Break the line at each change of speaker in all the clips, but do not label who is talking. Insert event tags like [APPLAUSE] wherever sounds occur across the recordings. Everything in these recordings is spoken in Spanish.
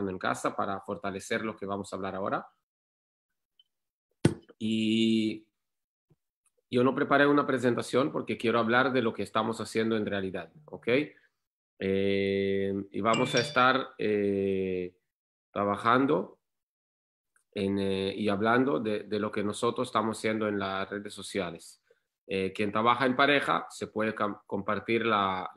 en casa para fortalecer lo que vamos a hablar ahora. Y yo no preparé una presentación porque quiero hablar de lo que estamos haciendo en realidad, ¿ok? Eh, y vamos a estar eh, trabajando eh, y hablando de, lo que nosotros estamos haciendo en las redes sociales. quien trabaja en pareja se puede compartir la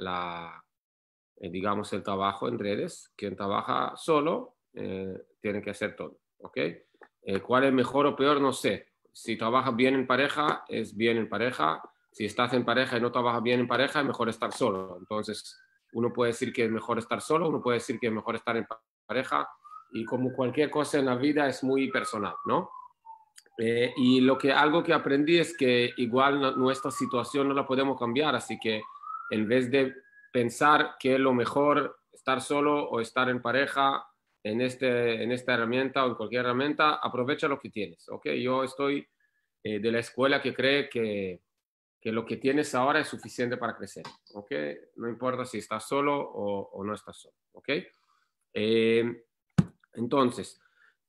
eh, digamos, el trabajo en redes. Quien trabaja solo eh, tiene que hacer todo. ¿ok? Eh, ¿Cuál es mejor o peor? No sé. Si trabajas bien en pareja, es bien en pareja. Si estás en pareja y no trabajas bien en pareja, es mejor estar solo. Entonces, uno puede decir que es mejor estar solo, uno puede decir que es mejor estar en pareja. Y como cualquier cosa en la vida, es muy personal, ¿no? y lo que algo que aprendí es que igual nuestra situación no la podemos cambiar, así que en vez de pensar que lo mejor estar solo o estar en pareja en, este, en esta herramienta o en cualquier herramienta, aprovecha lo que tienes. ¿ok? Yo estoy eh, de la escuela que cree que, que, lo que tienes ahora es suficiente para crecer. ¿ok? No importa si estás solo o, no estás solo. ¿ok? Eh, entonces,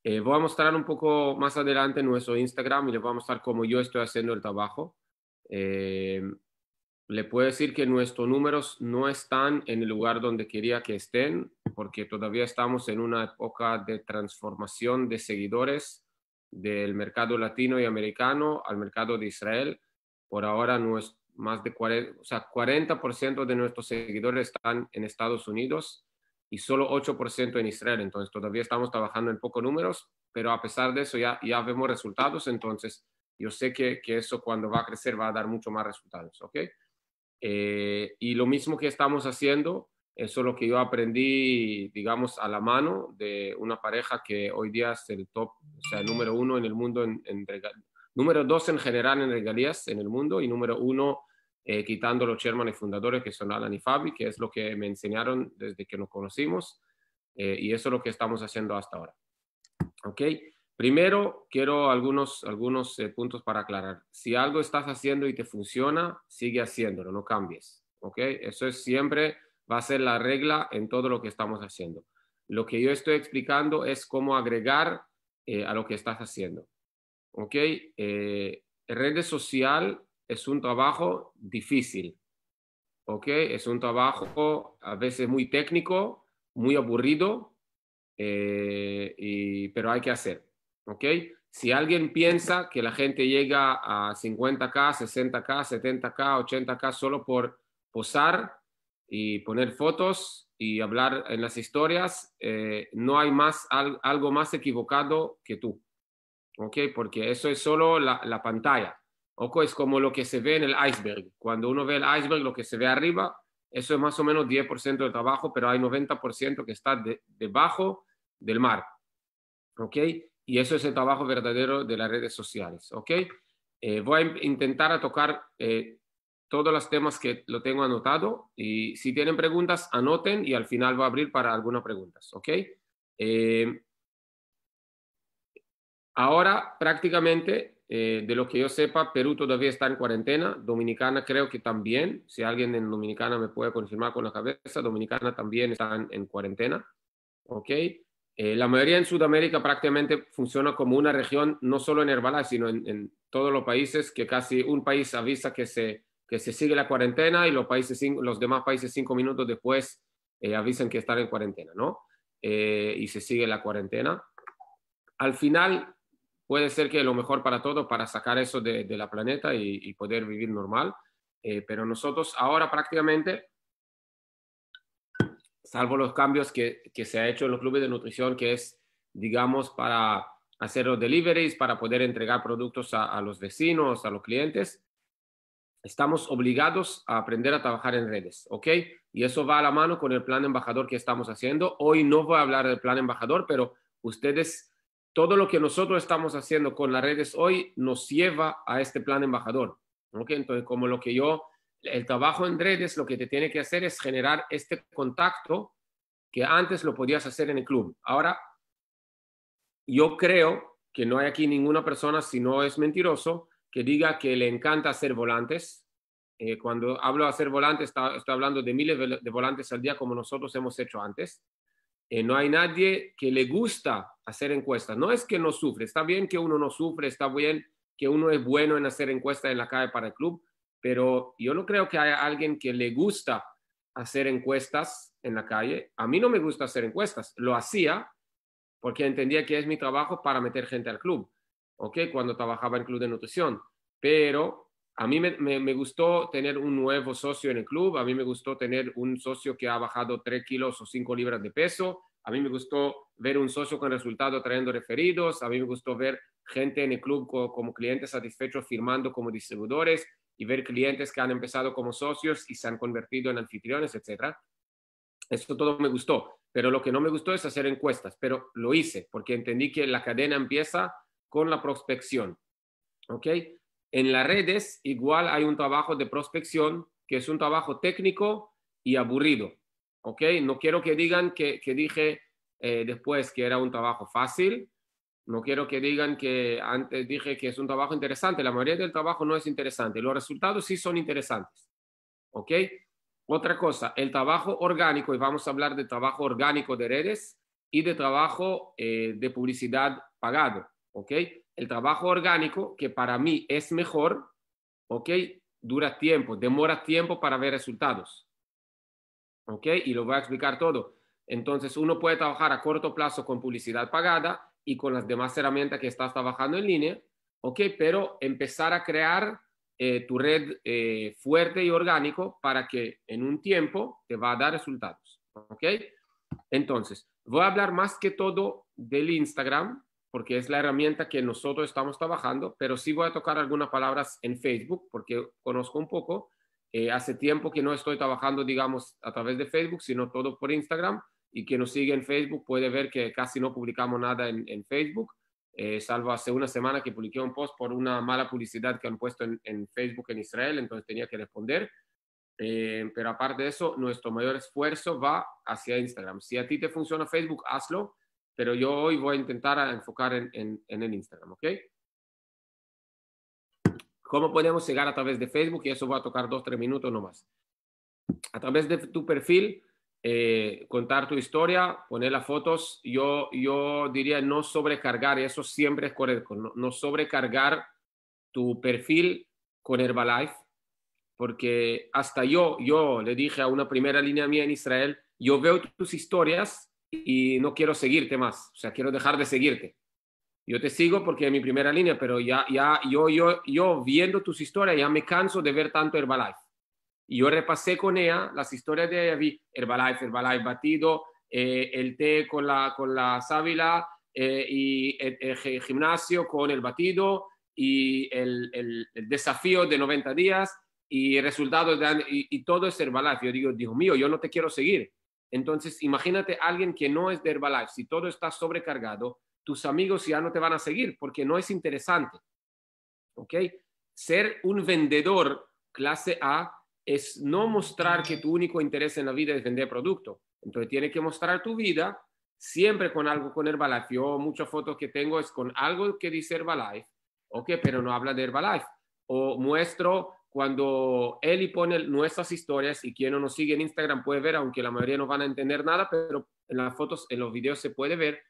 eh, voy a mostrar un poco más adelante nuestro Instagram y les voy a mostrar cómo yo estoy haciendo el trabajo. Le puedo decir que nuestros números no están en el lugar donde quería que estén, porque todavía estamos en una época de transformación de seguidores del mercado latino y americano al mercado de Israel. Por ahora, no es más de 40, o sea, 40% de nuestros seguidores están en Estados Unidos y solo 8% en Israel. Entonces, todavía estamos trabajando en pocos números, pero a pesar de eso ya, ya vemos resultados. Entonces, yo sé que, que eso cuando va a crecer va a dar mucho más resultados. ¿ok? Eh, y lo mismo que estamos haciendo, eso es lo que yo aprendí, digamos, a la mano de una pareja que hoy día es el top, o sea, número uno en el mundo, en, número dos en general en regalías en el mundo y número uno eh, quitando los chairman y fundadores que son Alan y Fabi, que es lo que me enseñaron desde que nos conocimos eh, y eso es lo que estamos haciendo hasta ahora. ¿Ok? Primero, quiero algunos, algunos eh, puntos para aclarar. Si algo estás haciendo y te funciona, sigue haciéndolo, no cambies. Eso es siempre va a ser la regla en todo lo que estamos haciendo. Lo que yo estoy explicando es cómo agregar eh, a lo que estás haciendo. ¿ok? Eh, redes social es un trabajo difícil. Es un trabajo a veces muy técnico, muy aburrido, pero hay que hacer. ¿ok? Si alguien piensa que la gente llega a 50K, 60K, 70K, 80K solo por posar y poner fotos y hablar en las historias, eh, no hay más, algo más equivocado que tú, ¿ok? Porque eso es solo la, pantalla. es como lo que se ve en el iceberg. Cuando uno ve el iceberg, lo que se ve arriba, eso es más o menos 10% del trabajo, pero hay 90% que está debajo del mar. ¿Ok? Y eso es el trabajo verdadero de las redes sociales, ¿ok? Eh, voy a intentar tocar eh, todos los temas que lo tengo anotado y si tienen preguntas, anoten y al final voy a abrir para algunas preguntas, ¿ok? Eh, ahora prácticamente, de lo que yo sepa, Perú todavía está en cuarentena, Dominicana creo que también, si alguien en Dominicana me puede confirmar con la cabeza, Dominicana también está en cuarentena, ¿ok? Eh, la mayoría en Sudamérica prácticamente funciona como una región, no solo en Herbalife, sino en, todos los países, que casi un país avisa que se, sigue la cuarentena y los, países, los demás países cinco minutos después eh, avisan que están en cuarentena, ¿no? Eh, y se sigue la cuarentena. Al final, puede ser que lo mejor para todos, para sacar eso de, la planeta y, poder vivir normal, pero nosotros ahora prácticamente salvo los cambios que, que se ha hecho en los clubes de nutrición, que es, digamos, para hacer los deliveries, para poder entregar productos a, a los vecinos, a los clientes, estamos obligados a aprender a trabajar en redes, ¿ok? Y eso va a la mano con el plan embajador que estamos haciendo. Hoy no voy a hablar del plan embajador, pero ustedes, todo lo que nosotros estamos haciendo con las redes hoy nos lleva a este plan embajador, ¿ok? Entonces, como lo que yo el trabajo en redes lo que te tiene que hacer es generar este contacto que antes lo podías hacer en el club. Ahora, yo creo que no hay aquí ninguna persona, si no es mentiroso, que diga que le encanta hacer volantes. Eh, cuando hablo de hacer volantes, está, estoy hablando de miles de volantes al día como nosotros hemos hecho antes. Eh, no hay nadie que le gusta hacer encuestas. No es que no sufre, está bien que uno no sufre, está bien que uno es bueno en hacer encuestas en la calle para el club, pero yo no creo que haya alguien que le gusta hacer encuestas en la calle. A mí no me gusta hacer encuestas, lo hacía porque entendía que es mi trabajo para meter gente al club, ¿ok? Cuando trabajaba en club de nutrición, pero a mí me, gustó tener un nuevo socio en el club, a mí me gustó tener un socio que ha bajado 3 kilos o 5 libras de peso, a mí me gustó ver un socio con resultado trayendo referidos, a mí me gustó ver gente en el club como, como clientes satisfechos firmando como distribuidores, y ver clientes que han empezado como socios y se han convertido en anfitriones, etcétera Esto todo me gustó, pero lo que no me gustó es hacer encuestas, pero lo hice porque entendí que la cadena empieza con la prospección. ¿Ok? En las redes igual hay un trabajo de prospección que es un trabajo técnico y aburrido. ¿Ok? No quiero que digan que, dije eh, después que era un trabajo fácil no quiero que digan que antes dije que es un trabajo interesante. La mayoría del trabajo no es interesante. Los resultados sí son interesantes. ¿Ok? Otra cosa, el trabajo orgánico, y vamos a hablar de trabajo orgánico de redes y de trabajo eh, de publicidad pagado. ¿Ok? El trabajo orgánico, que para mí es mejor, ¿ok? Dura tiempo, demora tiempo para ver resultados. ¿Ok? Y lo voy a explicar todo. Entonces, uno puede trabajar a corto plazo con publicidad pagada y con las demás herramientas que estás trabajando en línea, ¿ok? Pero empezar a crear eh, tu red eh, fuerte y orgánico para que en un tiempo te va a dar resultados, ¿ok? Entonces, voy a hablar más que todo del Instagram, porque es la herramienta que nosotros estamos trabajando, pero sí voy a tocar algunas palabras en Facebook, porque conozco un poco. Eh, hace tiempo que no estoy trabajando, digamos, a través de Facebook, sino todo por Instagram, y quien nos sigue en Facebook puede ver que casi no publicamos nada en, Facebook, eh, salvo hace una semana que publiqué un post por una mala publicidad que han puesto en, Facebook en Israel, entonces tenía que responder. Eh, pero aparte de eso, nuestro mayor esfuerzo va hacia Instagram. Si a ti te funciona Facebook, hazlo, pero yo hoy voy a intentar enfocar en, en, el Instagram, ¿ok? ¿Cómo podemos llegar a través de Facebook? Y eso va a tocar dos, tres minutos nomás. A través de tu perfil, eh, contar tu historia, poner las fotos. Yo, yo diría no sobrecargar, eso siempre es correcto, no, sobrecargar tu perfil con Herbalife, porque hasta yo, yo le dije a una primera línea mía en Israel, yo veo tus historias y no quiero seguirte más, o sea, quiero dejar de seguirte. Yo te sigo porque es mi primera línea, pero ya, ya yo, yo, yo viendo tus historias ya me canso de ver tanto Herbalife. Y yo repasé con ella las historias de ella, vi Herbalife, Herbalife batido, eh, el té con la, con sábila eh, y el, gimnasio con el batido y el, desafío de 90 días y resultados de, y, y, todo es Herbalife. Yo digo, Dios mío, yo no te quiero seguir. Entonces, imagínate alguien que no es de Herbalife, si todo está sobrecargado, tus amigos ya no te van a seguir porque no es interesante. ¿Ok? Ser un vendedor clase A es no mostrar que tu único interés en la vida es vender producto. Entonces tienes que mostrar tu vida siempre con algo con Herbalife. Yo muchas fotos que tengo es con algo que dice Herbalife, ok, pero no habla de Herbalife. O muestro cuando Eli pone nuestras historias y quien no nos sigue en Instagram puede ver, aunque la mayoría no van a entender nada, pero en las fotos, en los videos se puede ver.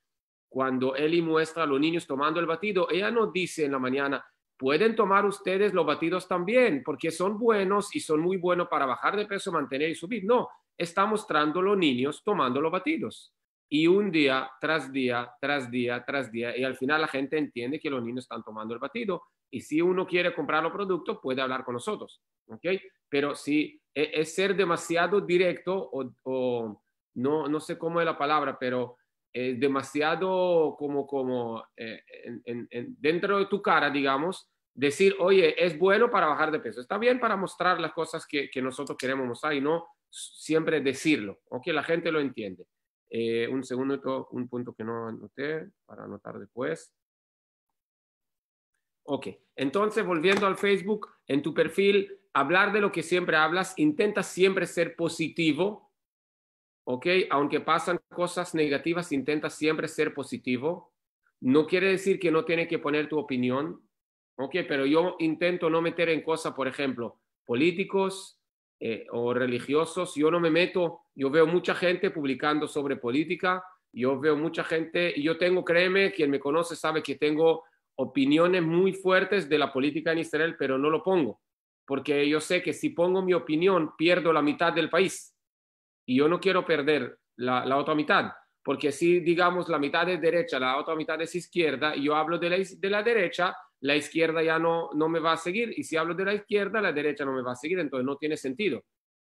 Cuando Eli muestra a los niños tomando el batido, ella no dice en la mañana, pueden tomar ustedes los batidos también, porque son buenos y son muy buenos para bajar de peso, mantener y subir. No, está mostrando los niños tomando los batidos. Y un día tras día, tras día, tras día, y al final la gente entiende que los niños están tomando el batido. Y si uno quiere comprar los productos, puede hablar con nosotros. ¿ok? Pero si e, es ser demasiado directo o, no, no sé cómo es la palabra, pero es demasiado como, como eh, dentro de tu cara, digamos, decir, oye, es bueno para bajar de peso. Está bien para mostrar las cosas que, que nosotros queremos mostrar y no siempre decirlo, o la gente lo entiende. Eh, un segundo, un punto que no anoté para anotar después. Ok, entonces volviendo al Facebook, en tu perfil, hablar de lo que siempre hablas, intenta siempre ser positivo, ok, aunque pasan cosas negativas, intenta siempre ser positivo. No quiere decir que no tiene que poner tu opinión, Ok, pero yo intento no meter en cosas, por ejemplo, políticos eh, o religiosos. Yo no me meto, yo veo mucha gente publicando sobre política, yo veo mucha gente, y yo tengo, créeme, quien me conoce sabe que tengo opiniones muy fuertes de la política en Israel, pero no lo pongo, porque yo sé que si pongo mi opinión, pierdo la mitad del país. Y yo no quiero perder la, otra mitad, porque si digamos la mitad es derecha, la otra mitad es izquierda, y yo hablo de de la derecha, la izquierda ya no, no me va a seguir y si hablo de la izquierda, la derecha no me va a seguir, entonces no tiene sentido.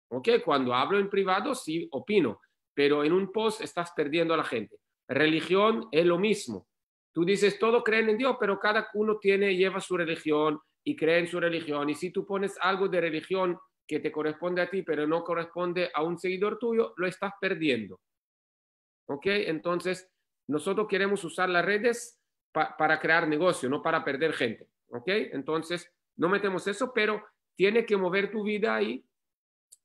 ¿Ok? Cuando hablo en privado, sí opino, pero en un post estás perdiendo a la gente. Religión es lo mismo. Tú dices, todos creen en Dios, pero cada uno tiene, lleva su religión y cree en su religión. Y si tú pones algo de religión que te corresponde a ti, pero no corresponde a un seguidor tuyo, lo estás perdiendo. ¿Ok? Entonces, nosotros queremos usar las redes para crear negocio, no para perder gente. ¿Ok? Entonces, no metemos eso, pero tiene que mover tu vida ahí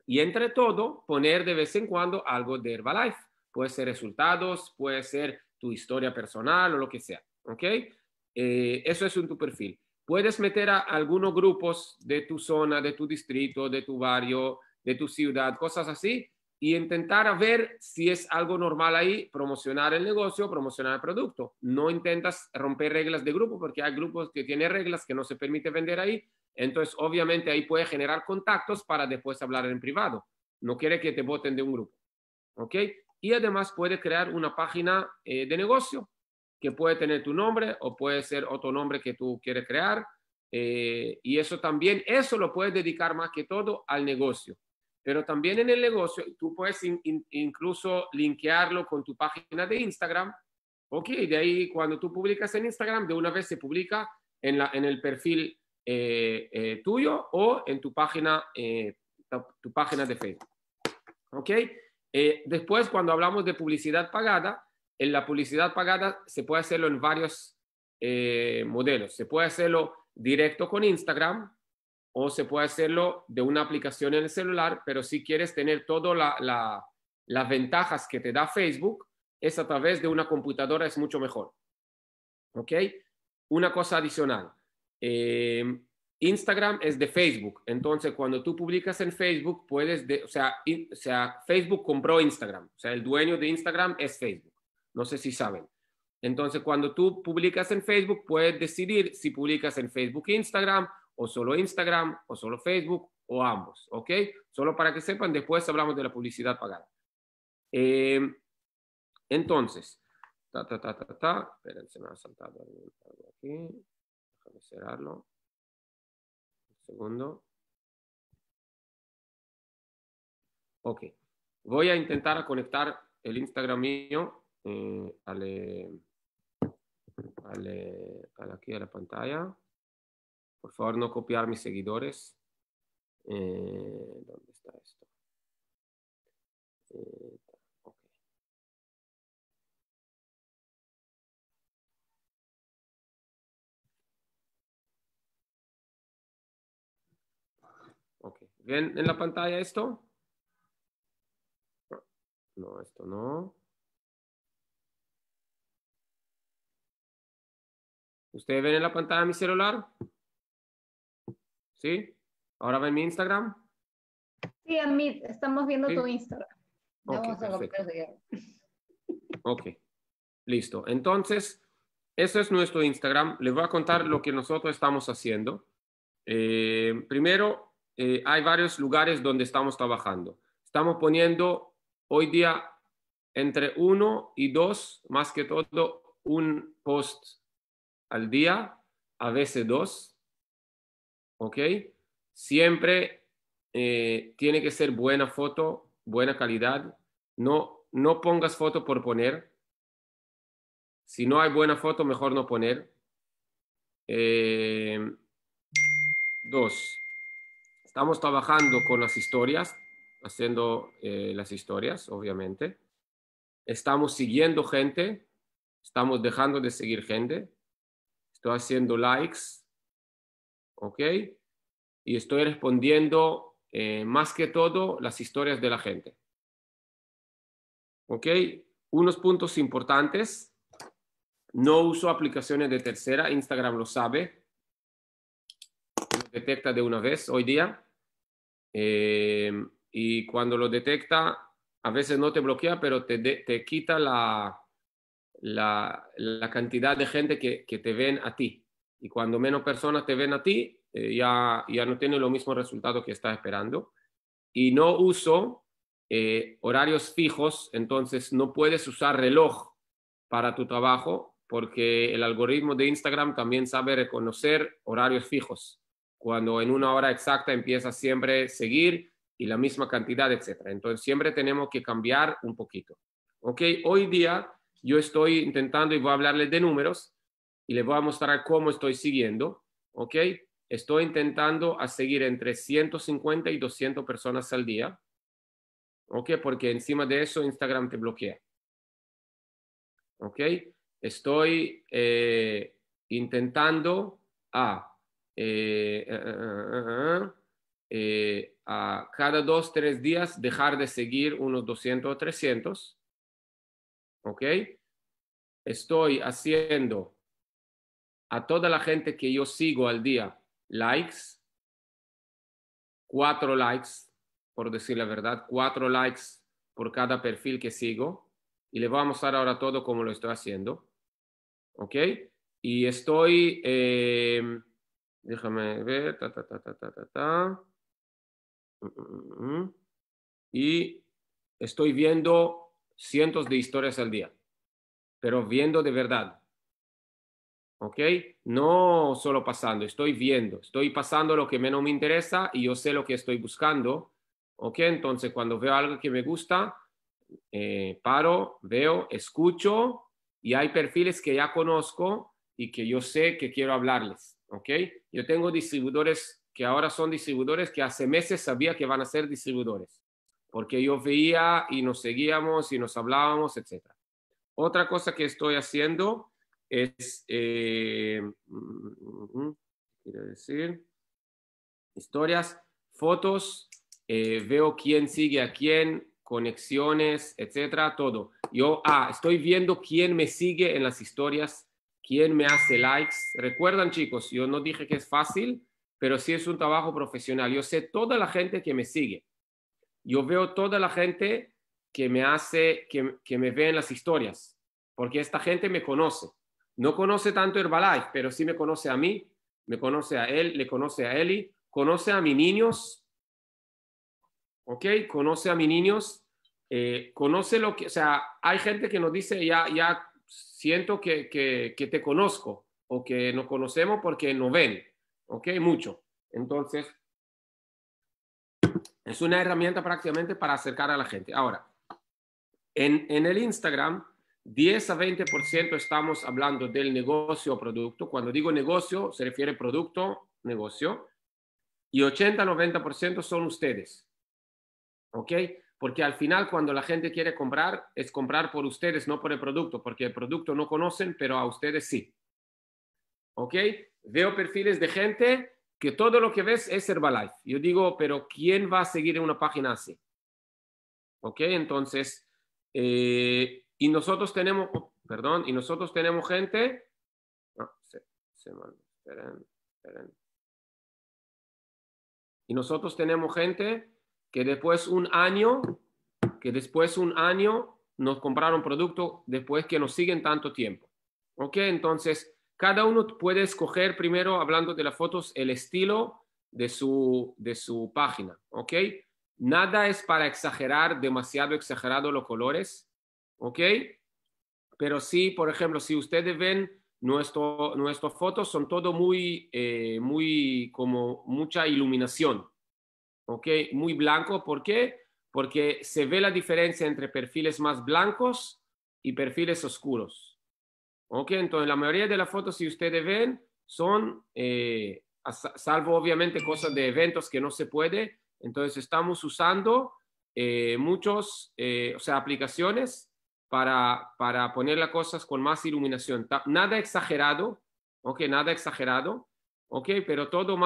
y entre todo poner de vez en cuando algo de Herbalife. Puede ser resultados, puede ser tu historia personal o lo que sea. ¿Ok? Eh, eso es en tu perfil. Puedes meter a algunos grupos de tu zona, de tu distrito, de tu barrio, de tu ciudad, cosas así, y intentar a ver si es algo normal ahí, promocionar el negocio, promocionar el producto. No intentas romper reglas de grupo porque hay grupos que tienen reglas que no se permite vender ahí. Entonces, obviamente ahí puede generar contactos para después hablar en privado. No quiere que te voten de un grupo. ¿Ok? Y además puede crear una página eh, de negocio que puede tener tu nombre o puede ser otro nombre que tú quieres crear. Eh, y eso también, eso lo puedes dedicar más que todo al negocio pero también en el negocio, tú puedes incluso linkearlo con tu página de Instagram. Ok, de ahí cuando tú publicas en Instagram, de una vez se publica en, el perfil eh, eh, tuyo o en tu página, eh, tu, tu, página de Facebook. Ok, después cuando hablamos de publicidad pagada, en la publicidad pagada se puede hacerlo en varios modelos. Se puede hacerlo directo con Instagram, o se puede hacerlo de una aplicación en el celular, pero si quieres tener todas las ventajas que te da Facebook, es a través de una computadora, es mucho mejor. ¿Ok? Una cosa adicional. Eh, Instagram es de Facebook, entonces cuando tú publicas en Facebook, puedes, o, sea, o sea, Facebook compró Instagram, o sea, el dueño de Instagram es Facebook, no sé si saben. Entonces, cuando tú publicas en Facebook, puedes decidir si publicas en Facebook Instagram o solo Instagram, o solo Facebook, o ambos, ¿ok? Solo para que sepan, después hablamos de la publicidad pagada. Em, entonces, ta, ta, se me ha saltado algo aquí, déjame cerrarlo,
un segundo.
Ok, voy a intentar conectar el Instagram mío eh, eh, eh, al, aquí a la pantalla. Por favor, no copiar mis seguidores. Eh, ¿Dónde está esto? Eh,
okay. ¿Ven en la pantalla esto? No, esto no. ¿Ustedes ven en la pantalla mi celular?
¿Sí? ¿Ahora en mi Instagram?
Sí, admit. estamos viendo tu Instagram. Okay, perfecto.
ok, listo. Entonces, eso es nuestro Instagram. Les voy a contar lo que nosotros estamos haciendo. Eh, primero, eh, hay varios lugares donde estamos trabajando. Estamos poniendo hoy día entre uno y dos, más que todo, un post al día, a veces dos, ¿ok? Siempre eh, tiene que ser buena foto, buena calidad. No, no pongas foto por poner. Si no hay buena foto, mejor no poner. Eh, dos, estamos trabajando con las historias, haciendo eh, las historias, obviamente. Estamos siguiendo gente, estamos dejando de seguir gente. Estoy haciendo likes, ¿ok? Y estoy respondiendo eh, más que todo las historias de la gente. ¿Ok? Unos puntos importantes. No uso aplicaciones de tercera, Instagram lo sabe, detecta de una vez hoy día. Eh, y cuando lo detecta, a veces no te bloquea, pero te, quita la, cantidad de gente que te ven a ti. Y cuando menos personas te ven a ti, eh, ya, ya no tiene los mismo resultado que estás esperando. Y no uso eh, horarios fijos, entonces no puedes usar reloj para tu trabajo porque el algoritmo de Instagram también sabe reconocer horarios fijos, cuando en una hora exacta empieza siempre a seguir y la misma cantidad, etc. Entonces siempre tenemos que cambiar un poquito. ¿Ok? Hoy día yo estoy intentando y voy a hablarles de números, y les voy a mostrar cómo estoy siguiendo, ¿ok? Estoy intentando a seguir entre 150 y 200 personas al día, ¿ok? Porque encima de eso Instagram te bloquea, ¿ok? Estoy eh, intentando a, eh, eh, a cada dos, tres días dejar de seguir unos 200 o 300, ¿ok? Estoy haciendo a toda la gente que yo sigo al día likes, cuatro likes, por decir la verdad, cuatro likes por cada perfil que sigo. Y le voy a mostrar ahora todo como lo estoy haciendo. ¿Ok? Y estoy, em, déjame ver, ta, ta, ta, ta, ta, ta, ta. Mm, mm, mm, y estoy viendo cientos de historias al día, pero viendo de verdad, ¿ok? No solo pasando, estoy viendo, estoy pasando lo que menos me interesa y yo sé lo que estoy buscando, ¿ok? Entonces cuando veo algo que me gusta, eh, paro, veo, escucho y hay perfiles que ya conozco y que yo sé que quiero hablarles, ¿ok? Yo tengo distribuidores que ahora son distribuidores que hace meses sabía que van a ser distribuidores, porque yo veía y nos seguíamos y nos hablábamos, etc. Otra cosa que estoy haciendo es, eh, mm, mm, mm, quiero decir, historias, fotos, eh, veo quién sigue a quién, conexiones, etcétera, todo. Yo, ah, estoy viendo quién me sigue en las historias, quién me hace likes. Recuerdan, chicos, yo no dije que es fácil, pero sí es un trabajo profesional. Yo sé toda la gente que me sigue. Yo veo toda la gente que me hace, que me ve en las historias, porque esta gente me conoce. No conoce tanto Herbalife, pero sí me conoce a mí, me conoce a él, le conoce a Eli, conoce a mis niños, ¿ok? Conoce a mis niños, eh, conoce lo que, o sea, hay gente que nos dice, ya, ya siento que, que, que te conozco o que nos conocemos porque nos ven, ¿ok? Mucho. Entonces, es una herramienta prácticamente para acercar a la gente. Ahora, en, en el Instagram, 10 a 20% estamos hablando del negocio o producto. Cuando digo negocio, se refiere producto, negocio. Y 80 a 90% son ustedes. ¿Ok? Porque al final cuando la gente quiere comprar, es comprar por ustedes, no por el producto, porque el producto no conocen, pero a ustedes sí. ¿Ok? Veo perfiles de gente que todo lo que ves es Herbalife. Yo digo, pero ¿quién va a seguir en una página así? ¿Ok? Entonces, eh, y nosotros tenemos, oh, perdón, y nosotros tenemos gente. Y nosotros tenemos gente que después un año, que después un año nos compraron producto después que nos siguen tanto tiempo. ¿Ok? Entonces, cada uno puede escoger primero, hablando de las fotos, el estilo de su, de su página. ¿Ok? Nada es para exagerar demasiado exagerado los colores ¿ok? Pero sí, por ejemplo, si ustedes ven nuestro, nuestras fotos, son todo muy, eh, muy, como mucha iluminación, ¿ok? Muy blanco, ¿por qué? Porque se ve la diferencia entre perfiles más blancos y perfiles oscuros, ¿ok? Entonces, la mayoría de las fotos, si ustedes ven, son, eh, salvo obviamente cosas de eventos que no se puede, entonces estamos usando eh, muchos, o sea, aplicaciones para, para poner las cosas con más iluminación. Nada exagerado, ¿ok? Nada exagerado, ¿ok? Pero todo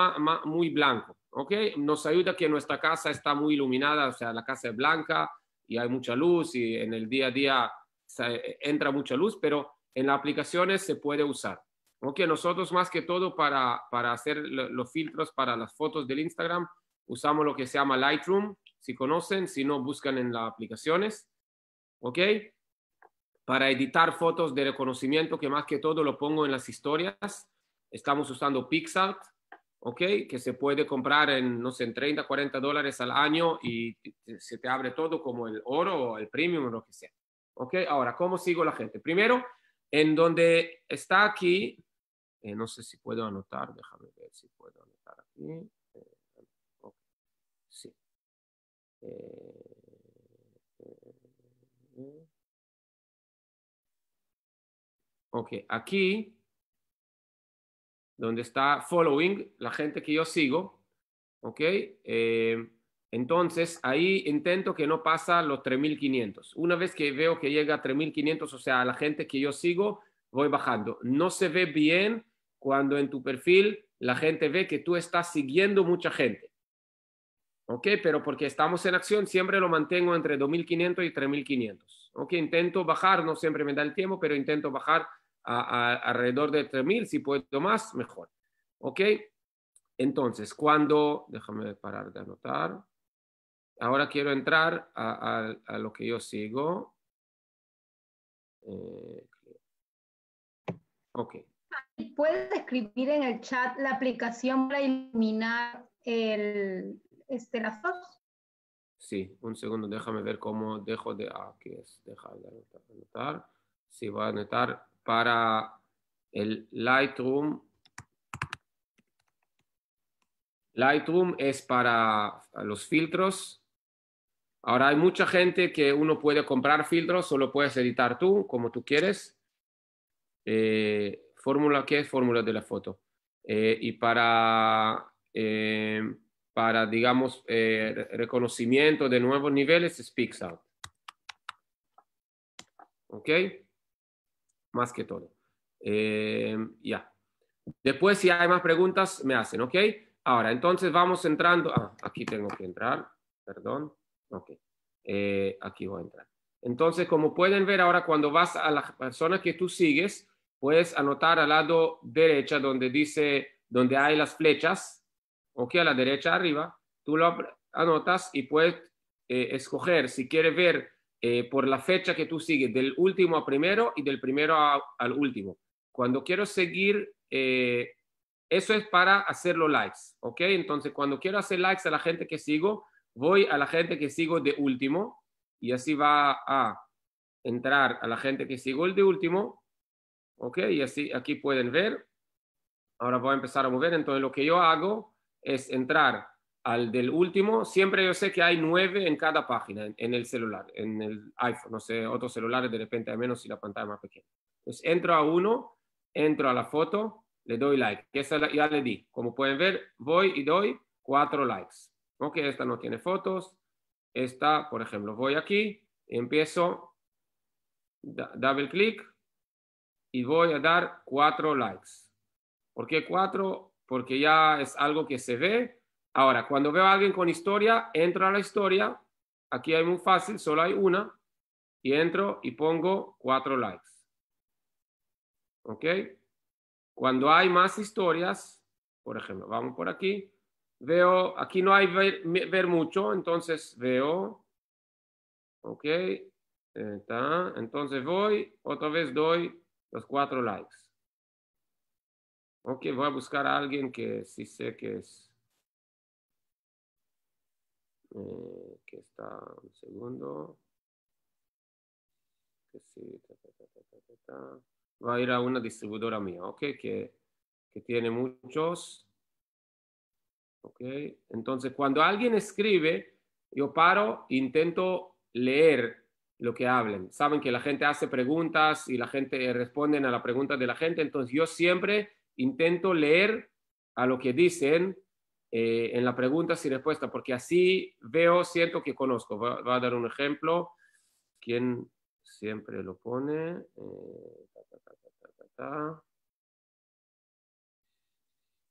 muy blanco, ¿ok? Nos ayuda que nuestra casa está muy iluminada, o sea, la casa es blanca y hay mucha luz y en el día a día entra mucha luz, pero en las aplicaciones se puede usar. Ok, nosotros más que todo para, para hacer los filtros para las fotos del Instagram usamos lo que se llama Lightroom, si conocen, si no buscan en las aplicaciones. Ok, para editar fotos de reconocimiento, que más que todo lo pongo en las historias. Estamos usando PixArt, ¿ok? Que se puede comprar en, no sé, en 30, 40 dólares al año y se te abre todo como el oro o el premium o lo que sea. ¿Ok? Ahora, ¿cómo sigo la gente? Primero, en donde está aquí, eh, no sé si puedo anotar, déjame ver si puedo
anotar aquí. Eh, sí. Eh,
Ok, aquí, donde está following, la gente que yo sigo, ok, eh, entonces ahí intento que no pasa los 3500. Una vez que veo que llega a 3500, o sea, la gente que yo sigo, voy bajando. No se ve bien cuando en tu perfil la gente ve que tú estás siguiendo mucha gente. ¿ok? Pero porque estamos en acción, siempre lo mantengo entre 2.500 y 3.500, ¿ok? Intento bajar, no siempre me da el tiempo, pero intento bajar alrededor de 3.000, si puedo más, mejor. ¿Ok? Entonces, cuando, déjame parar de anotar, ahora quiero entrar a, lo que yo sigo. Eh,
ok.
¿Puedes escribir en el chat la aplicación para eliminar el, este, las
Sí, un segundo, déjame ver cómo dejo de... Ah, aquí es, deja de anotar. Si va a anotar para el Lightroom. Lightroom es para los filtros. Ahora hay mucha gente que uno puede comprar filtros, solo puedes editar tú como tú quieres. Eh, fórmula, que es fórmula de la foto? Eh, y para, eh, para digamos, reconocimiento de nuevos niveles es out ¿Ok? más que todo. Eh, ya. Después, si hay más preguntas, me hacen, ¿ok? Ahora, entonces vamos entrando. Ah, aquí tengo que entrar, perdón. Ok. Eh, aquí voy a entrar. Entonces, como pueden ver ahora, cuando vas a la persona que tú sigues, puedes anotar al lado derecha donde dice, donde hay las flechas, ok, a la derecha arriba, tú lo anotas y puedes eh, escoger si quieres ver eh, por la fecha que tú sigues, del último a primero y del primero al último. Cuando quiero seguir, eh, eso es para hacer los likes, ¿ok? Entonces, cuando quiero hacer likes a la gente que sigo, voy a la gente que sigo de último y así va a entrar a la gente que sigo el de último, ¿ok? Y así aquí pueden ver. Ahora voy a empezar a mover. Entonces, lo que yo hago es entrar al del último, siempre yo sé que hay nueve en cada página en, el celular, en el iPhone, no sé, otros celulares de repente hay menos si la pantalla es más pequeña. Entonces entro a uno, entro a la foto, le doy like, que ya le di. Como pueden ver, voy y doy cuatro likes. Ok, esta no tiene fotos, esta, por ejemplo, voy aquí, empiezo, double clic y voy a dar cuatro likes. ¿Por qué cuatro? Porque ya es algo que se ve Ahora, cuando veo a alguien con historia, entro a la historia. Aquí hay muy fácil, solo hay una. Y entro y pongo cuatro likes. ¿Ok? Cuando hay más historias, por ejemplo, vamos por aquí. Veo, aquí no hay ver, mucho, entonces veo. ¿Ok? Eh, entonces voy, otra vez doy los cuatro likes. Ok, voy a buscar a alguien que sí sé que es eh, que está un segundo. Va a ir a una distribuidora mía, ¿ok? Que, que tiene muchos. ¿Ok? Entonces, cuando alguien escribe, yo paro intento leer lo que hablen. Saben que la gente hace preguntas y la gente eh, responde a la pregunta de la gente, entonces yo siempre intento leer a lo que dicen eh, en la pregunta y respuesta, porque así veo, siento que conozco. Va, a dar un ejemplo. ¿Quién siempre lo pone? Eh,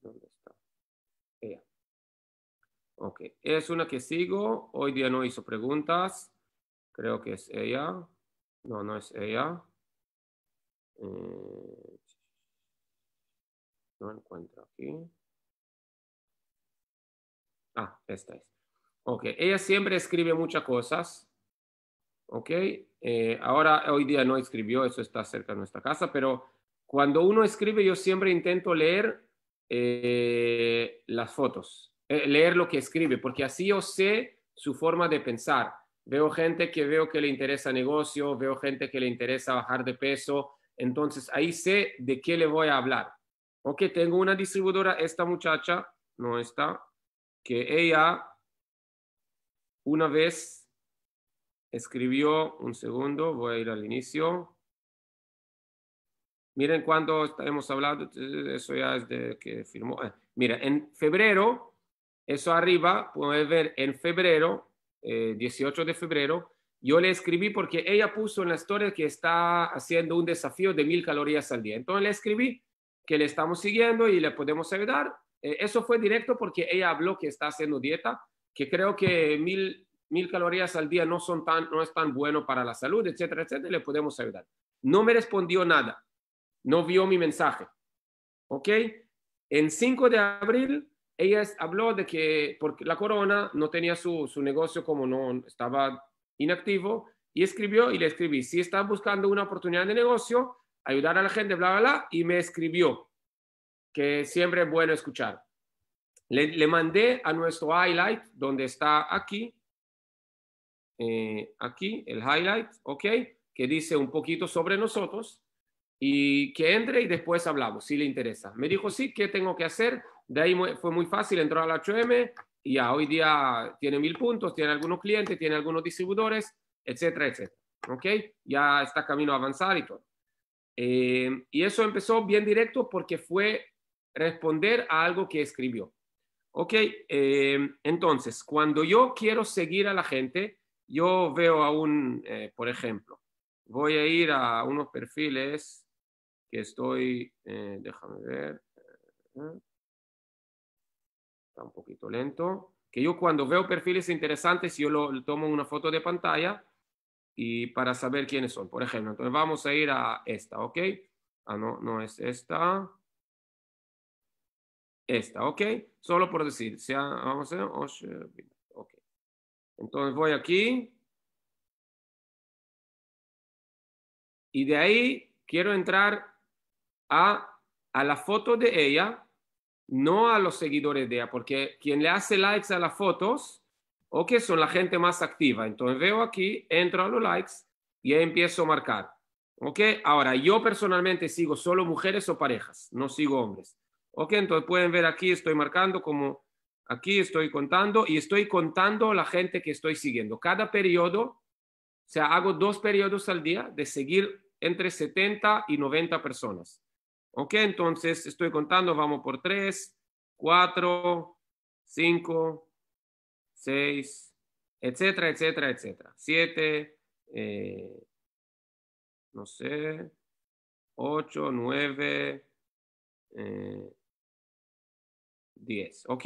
¿Dónde está? Ella. Ok, es una que sigo. Hoy día no hizo preguntas. Creo que es ella. No, no es ella. Eh, no encuentro aquí. Ah, esta es. Ok, ella siempre escribe muchas cosas. Ok, eh, ahora hoy día no escribió, eso está cerca de nuestra casa, pero cuando uno escribe yo siempre intento leer eh, las fotos, eh, leer lo que escribe, porque así yo sé su forma de pensar. Veo gente que veo que le interesa negocio, veo gente que le interesa bajar de peso, entonces ahí sé de qué le voy a hablar. Ok, tengo una distribuidora, esta muchacha, no está, que ella una vez escribió, un segundo, voy a ir al inicio. Miren cuando hemos hablado, eso ya es de que firmó. Ah, mira, en febrero, eso arriba, pueden ver en febrero, 18 eh, de febrero, yo le escribí porque ella puso en la historia que está haciendo un desafío de mil calorías al día. Entonces le escribí que le estamos siguiendo y le podemos ayudar. Eh, eso fue directo porque ella habló que está haciendo dieta, que creo que mil, calorías al día no, son tan, no es tan bueno para la salud, etcétera, etcétera, le podemos ayudar. No me respondió nada, no vio mi mensaje. ¿Ok? En 5 de abril, ella habló de que porque la corona no tenía su, negocio como no estaba inactivo y escribió y le escribí, si está buscando una oportunidad de negocio, ayudar a la gente, bla, bla, bla, y me escribió que siempre es bueno escuchar. Le, mandé a nuestro highlight, donde está aquí, eh, aquí el highlight, ¿ok? Que dice un poquito sobre nosotros y que entre y después hablamos, si le interesa. Me dijo, sí, ¿qué tengo que hacer? De ahí fue muy fácil, entró al HM y ya hoy día tiene mil puntos, tiene algunos clientes, tiene algunos distribuidores, etcétera, etcétera. ¿Ok? Ya está camino a avanzar y todo. Eh, y eso empezó bien directo porque fue responder a algo que escribió. Ok, eh, entonces, cuando yo quiero seguir a la gente, yo veo a un, eh, por ejemplo, voy a ir a unos perfiles que estoy, eh, déjame ver, eh, está un poquito lento, que yo cuando veo perfiles interesantes, yo lo, lo tomo una foto de pantalla y para saber quiénes son. Por ejemplo, entonces vamos a ir a esta, ¿ok? Ah, no, no es esta esta, ¿ok? Solo por decir, sea, vamos a oh, ok. Entonces voy aquí.
Y de ahí quiero entrar
a, a la foto de ella, no a los seguidores de ella, porque quien le hace likes a las fotos, o que son la gente más activa. Entonces veo aquí, entro a los likes y ahí empiezo a marcar. ¿Ok? Ahora, yo personalmente sigo solo mujeres o parejas, no sigo hombres. Ok, entonces pueden ver aquí, estoy marcando como aquí estoy contando y estoy contando la gente que estoy siguiendo. Cada periodo, o sea, hago dos periodos al día de seguir entre 70 y 90 personas. Ok, entonces estoy contando, vamos por 3, 4, 5, 6, etcétera, etcétera, etcétera.
7, eh, no sé, 8,
9, eh, 10, ¿ok?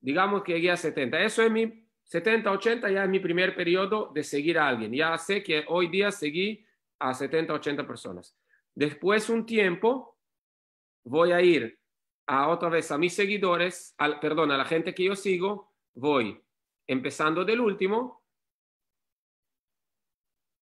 Digamos que llegué a 70. Eso es mi 70, 80, ya es mi primer periodo de seguir a alguien. Ya sé que hoy día seguí a 70, 80 personas. Después un tiempo voy a ir a otra vez a mis seguidores, perdón, a la gente que yo sigo, voy empezando del último,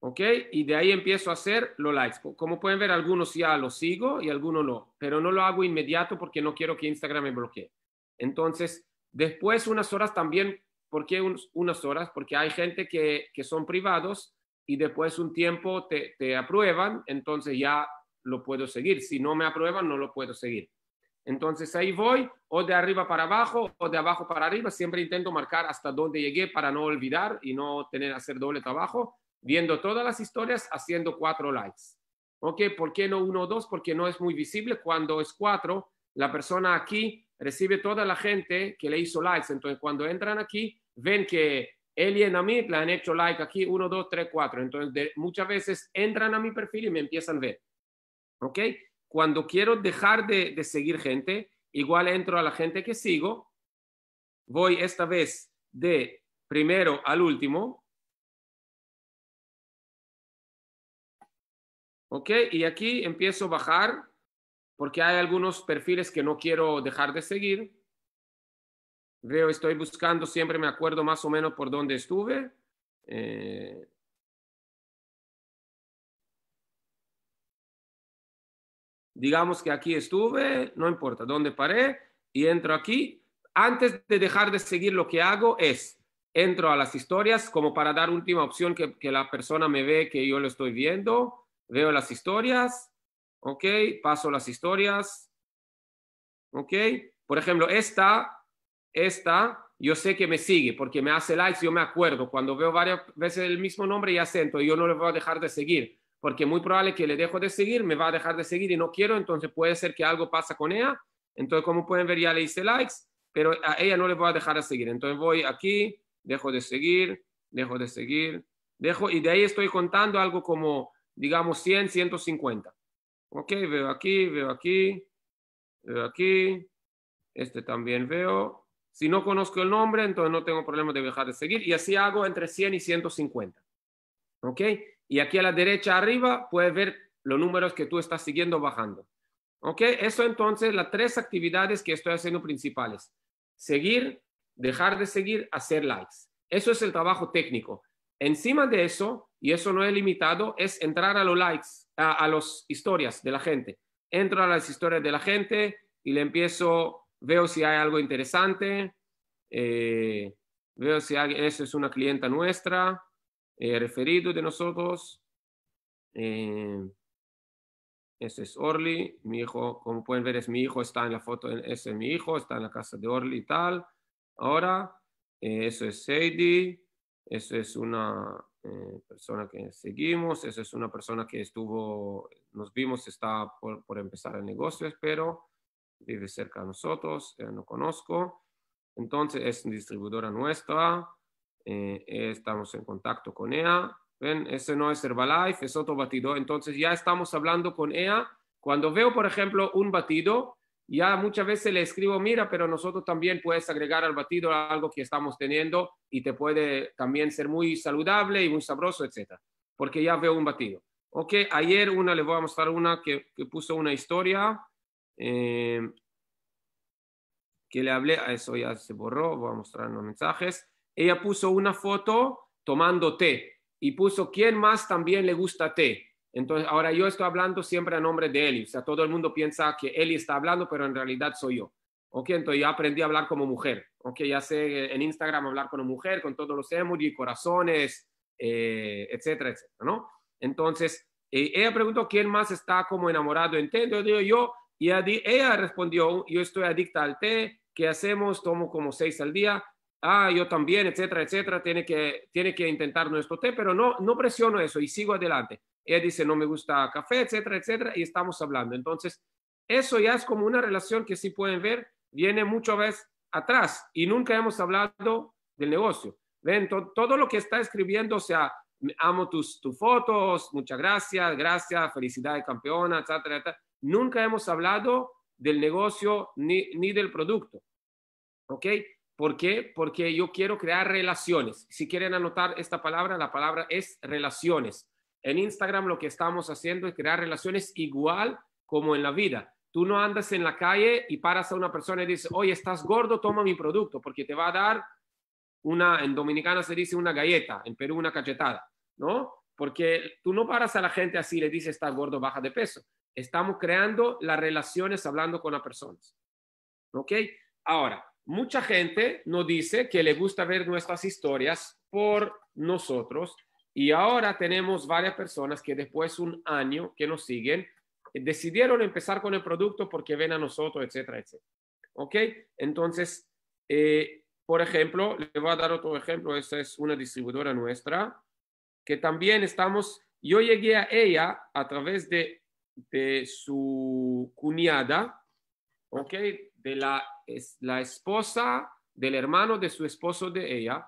¿ok? Y de ahí empiezo a hacer los likes. Como pueden ver, algunos ya los sigo y algunos no, pero no lo hago inmediato porque no quiero que Instagram me bloquee. Entonces, después unas horas también, ¿por qué unas horas? Porque hay gente que, son privados y después un tiempo te, aprueban, entonces ya lo puedo seguir. Si no me aprueban, no lo puedo seguir. Entonces ahí voy, o de arriba para abajo, o de abajo para arriba. Siempre intento marcar hasta dónde llegué para no olvidar y no tener hacer doble trabajo, viendo todas las historias, haciendo cuatro likes. ¿Ok? ¿Por qué no uno o dos? Porque no es muy visible. Cuando es cuatro, la persona aquí recibe toda la gente que le hizo likes. Entonces, cuando entran aquí, ven que él y mí le han hecho like aquí, Uno, dos, tres, cuatro. Entonces, muchas veces entran a mi perfil y me empiezan a ver. ¿Ok? Cuando quiero dejar de, de seguir gente, igual entro a la gente que sigo. Voy esta vez de primero al último.
¿Ok? Y aquí empiezo a bajar
porque hay algunos perfiles que no quiero dejar de seguir. Veo, estoy buscando, siempre me acuerdo más o menos por dónde estuve. Eh, digamos que aquí estuve, no importa dónde paré, y entro aquí. Antes de dejar de seguir lo que hago es, entro a las historias como para dar última opción que la persona me ve que yo lo estoy viendo, veo las historias, Ok, paso las historias. Ok, por ejemplo, esta, esta, yo sé que me sigue porque me hace likes, yo me acuerdo. Cuando veo varias veces el mismo nombre y acento, yo no le voy a dejar de seguir porque muy probable que le dejo de seguir, me va a dejar de seguir y no quiero, entonces puede ser que algo pasa con ella. Entonces, como pueden ver, ya le hice likes, pero a ella no le voy a dejar de seguir. Entonces voy aquí, dejo de seguir, dejo de seguir, dejo, y de ahí estoy contando algo como, digamos, 100, 150. Ok, veo aquí, veo aquí, veo aquí, este también veo. Si no conozco el nombre, entonces no tengo problema de dejar de seguir. Y así hago entre 100 y 150. ¿Ok? Y aquí a la derecha arriba puedes ver los números que tú estás siguiendo bajando. ¿Ok? Eso entonces, las tres actividades que estoy haciendo principales. Seguir, dejar de seguir, hacer likes. Eso es el trabajo técnico. Encima de eso, y eso no es limitado, es entrar a los likes a, las historias de la gente. Entro a las historias de la gente y le empiezo, veo si hay algo interesante, eh, veo si alguien, esa es una clienta nuestra, eh, referido de nosotros. Eh, ese es Orly, mi hijo, como pueden ver es mi hijo, está en la foto, ese es mi hijo, está en la casa de Orly y tal. Ahora, eso es Sadie, eso es una, eh, persona que seguimos, esa es una persona que estuvo, nos vimos, está por, por empezar el negocio, pero vive cerca de nosotros, eh, no conozco. Entonces es distribuidora nuestra, eh, estamos en contacto con ella. Ven, ese no es Herbalife, es otro batido. Entonces ya estamos hablando con ella. Cuando veo, por ejemplo, un batido, ya muchas veces le escribo, mira, pero nosotros también puedes agregar al batido algo que estamos teniendo y te puede también ser muy saludable y muy sabroso, etcétera. Porque ya veo un batido. Ok, ayer una, les voy a mostrar una que, puso una historia. Eh, que le hablé, a eso ya se borró, voy a mostrar los mensajes. Ella puso una foto tomando té y puso, ¿quién más también le gusta té? Entonces, ahora yo estoy hablando siempre a nombre de Eli. O sea, todo el mundo piensa que Eli está hablando, pero en realidad soy yo. Ok, entonces yo aprendí a hablar como mujer. Ok, ya sé en Instagram hablar como mujer, con todos los emojis, corazones, eh, etcétera, etcétera, ¿no? Entonces, eh, ella preguntó quién más está como enamorado en Yo digo yo, y ella respondió, yo estoy adicta al té, ¿qué hacemos? Tomo como seis al día. Ah, yo también, etcétera, etcétera. Tiene que, tiene que intentar nuestro té, pero no, no presiono eso y sigo adelante ella dice no me gusta café, etcétera, etcétera, y estamos hablando. Entonces, eso ya es como una relación que si pueden ver, viene muchas veces atrás y nunca hemos hablado del negocio. Ven, todo lo que está escribiendo, o sea, amo tus, fotos, muchas gracias, gracias, felicidades campeona, etcétera, etcétera. Nunca hemos hablado del negocio ni, ni del producto. ¿Ok? ¿Por qué? Porque yo quiero crear relaciones. Si quieren anotar esta palabra, la palabra es relaciones. En Instagram lo que estamos haciendo es crear relaciones igual como en la vida. Tú no andas en la calle y paras a una persona y dices, oye, estás gordo, toma mi producto, porque te va a dar una, en dominicana se dice una galleta, en Perú una cachetada, ¿no? Porque tú no paras a la gente así y le dices, estás gordo, baja de peso. Estamos creando las relaciones hablando con las personas. ¿Ok? Ahora, mucha gente nos dice que le gusta ver nuestras historias por nosotros y ahora tenemos varias personas que después de un año que nos siguen, eh, decidieron empezar con el producto porque ven a nosotros, etcétera, etcétera. ¿Ok? Entonces, eh, por ejemplo, le voy a dar otro ejemplo. Esta es una distribuidora nuestra que también estamos, yo llegué a ella a través de, de su cuñada, ¿ok? De la, la esposa del hermano de su esposo de ella,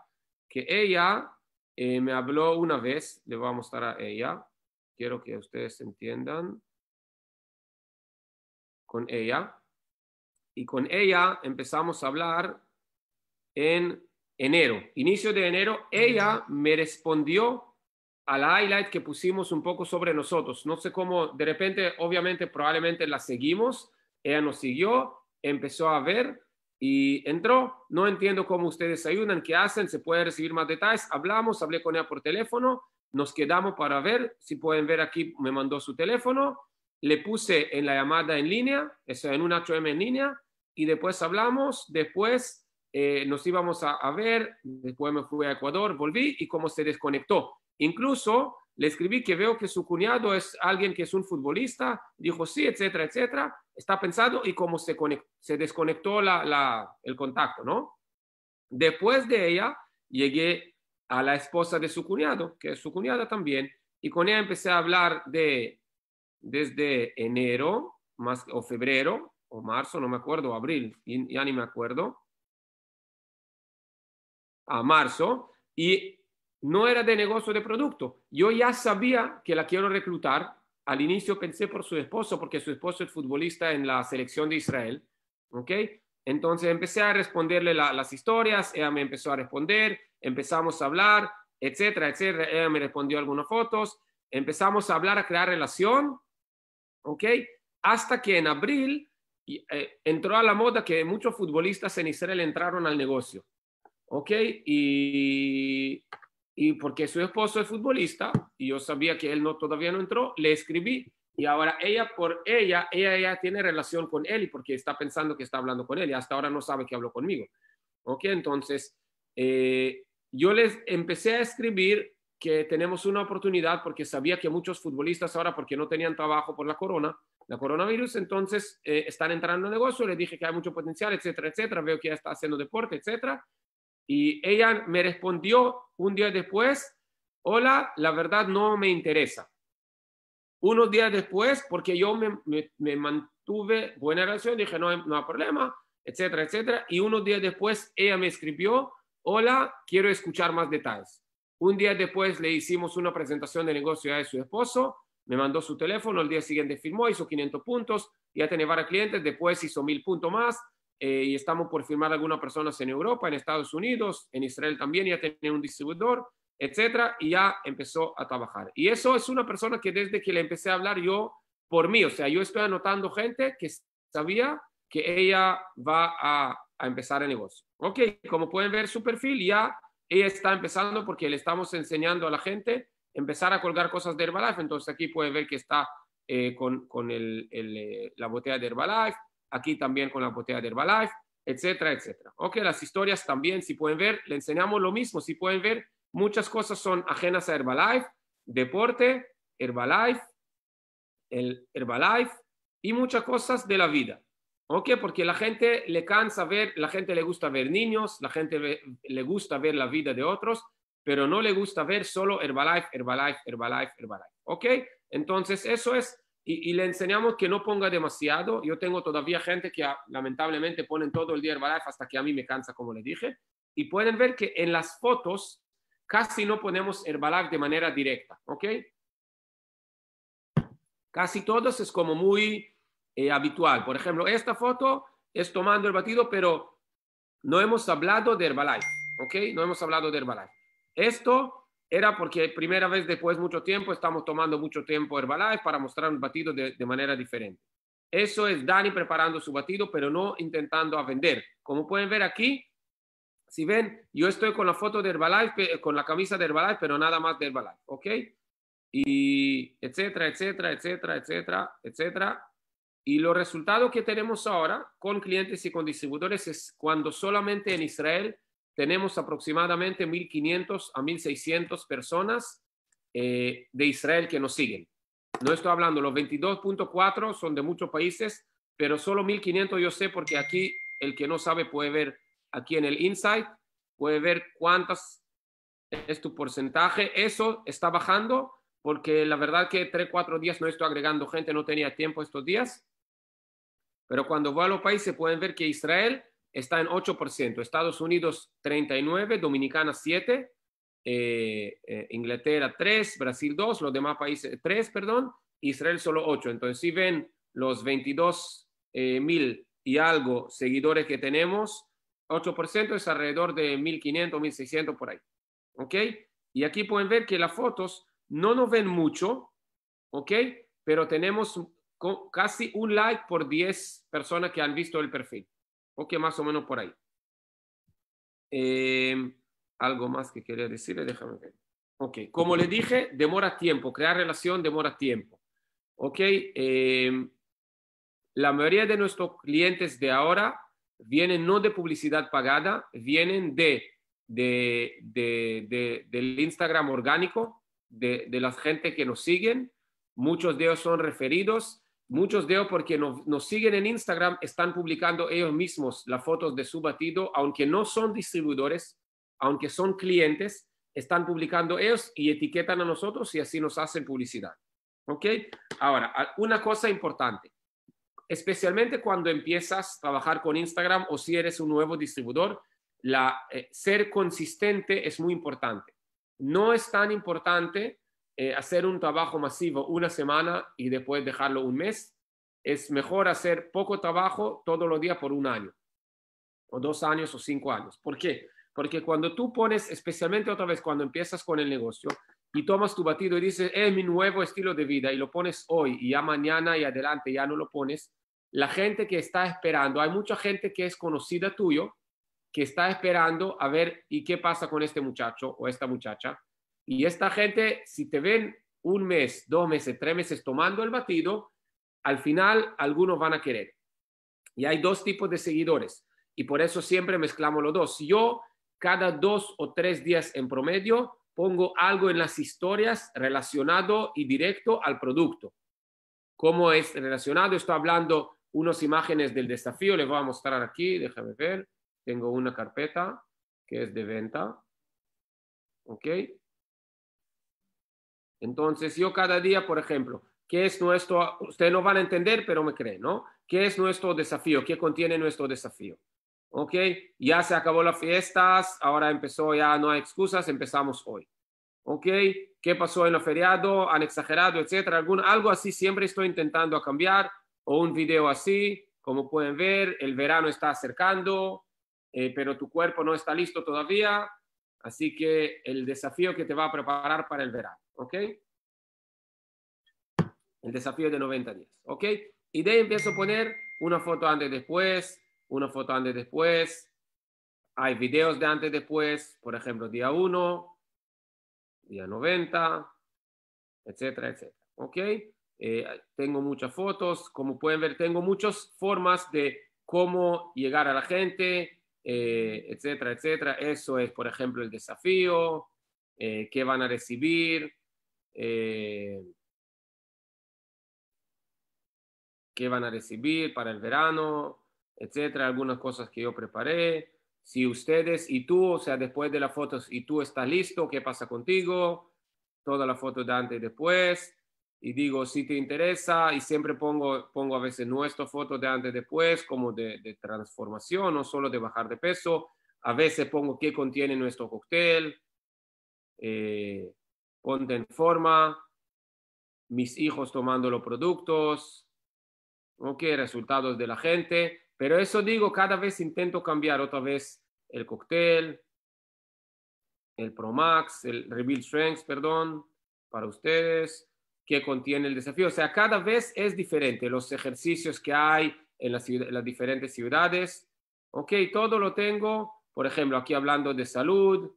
que ella eh, me habló una vez, le voy a mostrar a ella. Quiero que ustedes entiendan con ella. Y con ella empezamos a hablar en enero, inicio de enero. Ella me respondió al highlight que pusimos un poco sobre nosotros. No sé cómo, de repente, obviamente, probablemente la seguimos. Ella nos siguió, empezó a ver y entró. No entiendo cómo ustedes ayudan, qué hacen, se puede recibir más detalles. Hablamos, hablé con ella por teléfono, nos quedamos para ver, si pueden ver aquí, me mandó su teléfono, le puse en la llamada en línea, eso en un HM en línea, y después hablamos, después eh, nos íbamos a, a, ver, después me fui a Ecuador, volví y cómo se desconectó. Incluso le escribí que veo que su cuñado es alguien que es un futbolista, dijo sí, etcétera, etcétera, está pensado y como se, se desconectó la, la, el contacto, ¿no? Después de ella, llegué a la esposa de su cuñado, que es su cuñada también, y con ella empecé a hablar de, desde enero más, o febrero o marzo, no me acuerdo, abril, ya ni me acuerdo, a marzo, y no era de negocio de producto. Yo ya sabía que la quiero reclutar. Al inicio pensé por su esposo, porque su esposo es futbolista en la selección de Israel. ¿Ok? Entonces empecé a responderle las historias, ella me empezó a responder, empezamos a hablar, etcétera, etcétera. Ella me respondió algunas fotos, empezamos a hablar, a crear relación. ¿Ok? Hasta que en abril eh, entró a la moda que muchos futbolistas en Israel entraron al negocio. ¿Ok? Y y porque su esposo es futbolista y yo sabía que él no todavía no entró, le escribí y ahora ella por ella, ella ya tiene relación con él y porque está pensando que está hablando con él y hasta ahora no sabe que habló conmigo. ¿Ok? Entonces, eh, yo les empecé a escribir que tenemos una oportunidad porque sabía que muchos futbolistas ahora, porque no tenían trabajo por la corona, la coronavirus, entonces eh, están entrando en negocio, Le dije que hay mucho potencial, etcétera, etcétera, veo que ya está haciendo deporte, etcétera, y ella me respondió un día después, hola, la verdad no me interesa. Unos días después, porque yo me, mantuve buena relación, dije, no, no hay problema, etcétera, etcétera. Y unos días después, ella me escribió, hola, quiero escuchar más detalles. Un día después le hicimos una presentación de negocio a su esposo, me mandó su teléfono, el día siguiente firmó, hizo 500 puntos, ya tenía varios clientes, después hizo 1000 puntos más, eh, y estamos por firmar algunas personas en Europa, en Estados Unidos, en Israel también, ya tiene un distribuidor, etcétera, y ya empezó a trabajar. Y eso es una persona que desde que le empecé a hablar yo, por mí, o sea, yo estoy anotando gente que sabía que ella va a, empezar el negocio. Ok, como pueden ver su perfil, ya ella está empezando porque le estamos enseñando a la gente empezar a colgar cosas de Herbalife, entonces aquí pueden ver que está eh, con, con eh, la botella de Herbalife, aquí también con la botella de Herbalife, etcétera, etcétera. Ok, las historias también, si pueden ver, le enseñamos lo mismo, si pueden ver, muchas cosas son ajenas a Herbalife, deporte, Herbalife, el Herbalife y muchas cosas de la vida. ¿Ok? Porque la gente le cansa ver, la gente le gusta ver niños, la gente le gusta ver la vida de otros, pero no le gusta ver solo Herbalife, Herbalife, Herbalife, Herbalife. ¿Ok? Entonces, eso es y, le enseñamos que no ponga demasiado. Yo tengo todavía gente que ah, lamentablemente ponen todo el día Herbalife hasta que a mí me cansa, como le dije. Y pueden ver que en las fotos casi no ponemos Herbalife de manera directa, ¿ok? Casi todos es como muy eh, habitual. Por ejemplo, esta foto es tomando el batido, pero no hemos hablado de Herbalife, ¿ok? No hemos hablado de Herbalife. Esto era porque primera vez después mucho tiempo estamos tomando mucho tiempo Herbalife para mostrar un batido de, manera diferente. Eso es Dani preparando su batido, pero no intentando a vender. Como pueden ver aquí, si ven, yo estoy con la foto de Herbalife, eh, con la camisa de Herbalife, pero nada más de Herbalife, ¿ok? Y etcétera, etcétera, etcétera, etcétera, etcétera. Y los resultados que tenemos ahora con clientes y con distribuidores es cuando solamente en Israel tenemos aproximadamente 1.500 a 1.600 personas eh, de Israel que nos siguen. No estoy hablando, los 22.4 son de muchos países, pero solo 1.500 yo sé porque aquí el que no sabe puede ver aquí en el Insight, puede ver cuántas es tu porcentaje. Eso está bajando porque la verdad que 3, 4 días no estoy agregando gente, no tenía tiempo estos días. Pero cuando voy a los países pueden ver que Israel está en 8%, Estados Unidos 39, Dominicana 7, eh, eh, Inglaterra 3, Brasil 2, los demás países 3, perdón, Israel solo 8. Entonces, si ven los 22 eh, mil y algo seguidores que tenemos, 8% es alrededor de 1.500, 1.600 por ahí. ¿Ok? Y aquí pueden ver que las fotos no nos ven mucho, ¿ok? Pero tenemos casi un like por 10 personas que han visto el perfil. Ok, más o menos por ahí. Eh, algo más que quería decirle, déjame ver. Ok, como le dije, demora tiempo, crear relación demora tiempo. Ok, eh, la mayoría de nuestros clientes de ahora vienen no de publicidad pagada, vienen de, de, de, del Instagram orgánico, de, de la gente que nos siguen. Muchos de ellos son referidos Muchos de ellos, porque nos, siguen en Instagram, están publicando ellos mismos las fotos de su batido, aunque no son distribuidores, aunque son clientes, están publicando ellos y etiquetan a nosotros y así nos hacen publicidad. ¿Ok? Ahora, una cosa importante, especialmente cuando empiezas a trabajar con Instagram o si eres un nuevo distribuidor, eh, ser consistente es muy importante. No es tan importante eh, hacer un trabajo masivo una semana y después dejarlo un mes. Es mejor hacer poco trabajo todos los días por un año, o dos años, o cinco años. ¿Por qué? Porque cuando tú pones, especialmente otra vez cuando empiezas con el negocio y tomas tu batido y dices, es eh, mi nuevo estilo de vida, y lo pones hoy y ya mañana y adelante ya no lo pones, la gente que está esperando, hay mucha gente que es conocida tuyo, que está esperando a ver y qué pasa con este muchacho o esta muchacha, y esta gente, si te ven un mes, dos meses, tres meses tomando el batido, al final algunos van a querer. Y hay dos tipos de seguidores. Y por eso siempre mezclamos los dos. Yo cada dos o tres días en promedio pongo algo en las historias relacionado y directo al producto. ¿Cómo es relacionado? Estoy hablando unas imágenes del desafío. Les voy a mostrar aquí. Déjame ver. Tengo una carpeta que es de venta. ¿Ok? Entonces, yo cada día, por ejemplo, ¿qué es nuestro? Ustedes no van a entender, pero me creen, ¿no? ¿Qué es nuestro desafío? ¿Qué contiene nuestro desafío? ¿Ok? Ya se acabó las fiestas, ahora empezó, ya no hay excusas, empezamos hoy. ¿Ok? ¿Qué pasó en el feriado? ¿Han exagerado, etcétera? algo así siempre estoy intentando cambiar, o un video así, como pueden ver, el verano está acercando, eh, pero tu cuerpo no está listo todavía, así que el desafío que te va a preparar para el verano. ¿Ok? El desafío de 90 días. ¿Ok? Y de ahí empiezo a poner una foto antes y después, una foto antes y después. Hay videos de antes y después, por ejemplo, día 1, día 90, etcétera, etcétera. ¿Ok? Eh, tengo muchas fotos, como pueden ver, tengo muchas formas de cómo llegar a la gente, eh, etcétera, etcétera. Eso es, por ejemplo, el desafío, eh, qué van a recibir, eh, qué van a recibir para el verano, etcétera, algunas cosas que yo preparé. Si ustedes y tú, o sea, después de las fotos, y tú estás listo, ¿qué pasa contigo? Toda la foto de antes y después. Y digo, si te interesa, y siempre pongo, pongo a veces nuestra foto de antes y después, como de, de transformación, no solo de bajar de peso. A veces pongo qué contiene nuestro cóctel. Eh, ponte en forma, mis hijos tomando los productos, ok, resultados de la gente, pero eso digo, cada vez intento cambiar otra vez el cóctel, el Pro Max, el Rebuild Strengths, perdón, para ustedes, que contiene el desafío. O sea, cada vez es diferente los ejercicios que hay en, en las diferentes ciudades. Ok, todo lo tengo, por ejemplo, aquí hablando de salud,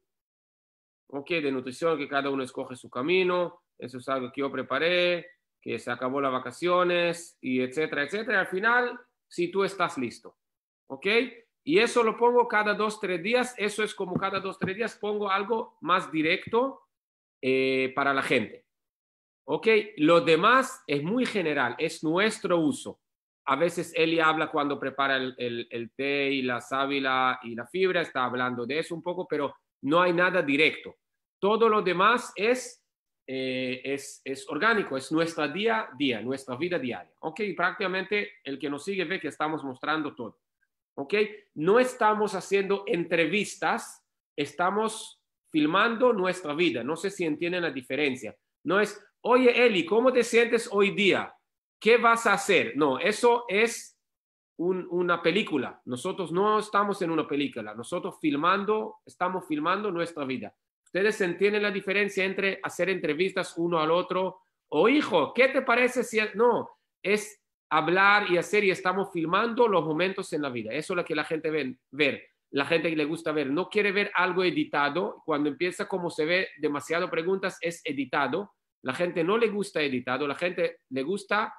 ok, de nutrición, que cada uno escoge su camino, eso es algo que yo preparé, que se acabó las vacaciones, y etcétera, etcétera. Al final, si tú estás listo, ok. Y eso lo pongo cada dos, tres días, eso es como cada dos, tres días pongo algo más directo eh, para la gente. Ok, lo demás es muy general, es nuestro uso. A veces Eli habla cuando prepara el, el, té y la sábila y la fibra, está hablando de eso un poco, pero no hay nada directo. Todo lo demás es, eh, es, es, orgánico, es nuestra día a día, nuestra vida diaria. ¿Ok? Prácticamente el que nos sigue ve que estamos mostrando todo. ¿Ok? No estamos haciendo entrevistas, estamos filmando nuestra vida. No sé si entienden la diferencia. No es, oye Eli, ¿cómo te sientes hoy día? ¿Qué vas a hacer? No, eso es una película. Nosotros no estamos en una película, nosotros filmando, estamos filmando nuestra vida. ¿Ustedes entienden la diferencia entre hacer entrevistas uno al otro? O hijo, ¿qué te parece si... No, es hablar y hacer y estamos filmando los momentos en la vida. Eso es lo que la gente ve, ver, la gente le gusta ver. No quiere ver algo editado. Cuando empieza como se ve demasiado preguntas, es editado. La gente no le gusta editado, la gente le gusta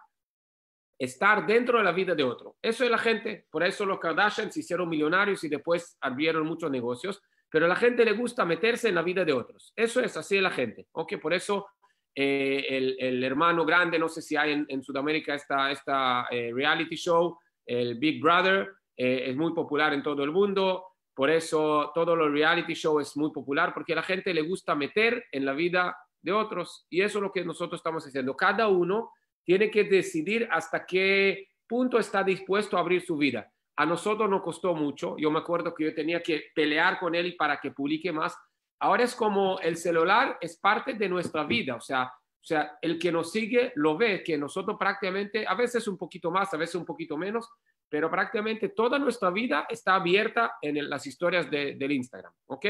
estar dentro de la vida de otro. Eso es la gente. Por eso los Kardashians hicieron millonarios y después abrieron muchos negocios pero a la gente le gusta meterse en la vida de otros. Eso es así de la gente. Por eso eh, el, hermano grande, no sé si hay en, Sudamérica esta, esta eh, reality show, el Big Brother, eh, es muy popular en todo el mundo. Por eso todo los reality show es muy popular, porque a la gente le gusta meter en la vida de otros. Y eso es lo que nosotros estamos haciendo. Cada uno tiene que decidir hasta qué punto está dispuesto a abrir su vida. A nosotros no costó mucho. Yo me acuerdo que yo tenía que pelear con él para que publique más. Ahora es como el celular es parte de nuestra vida. O sea, o sea, el que nos sigue lo ve, que nosotros prácticamente, a veces un poquito más, a veces un poquito menos, pero prácticamente toda nuestra vida está abierta en las historias de, del Instagram. ¿Ok?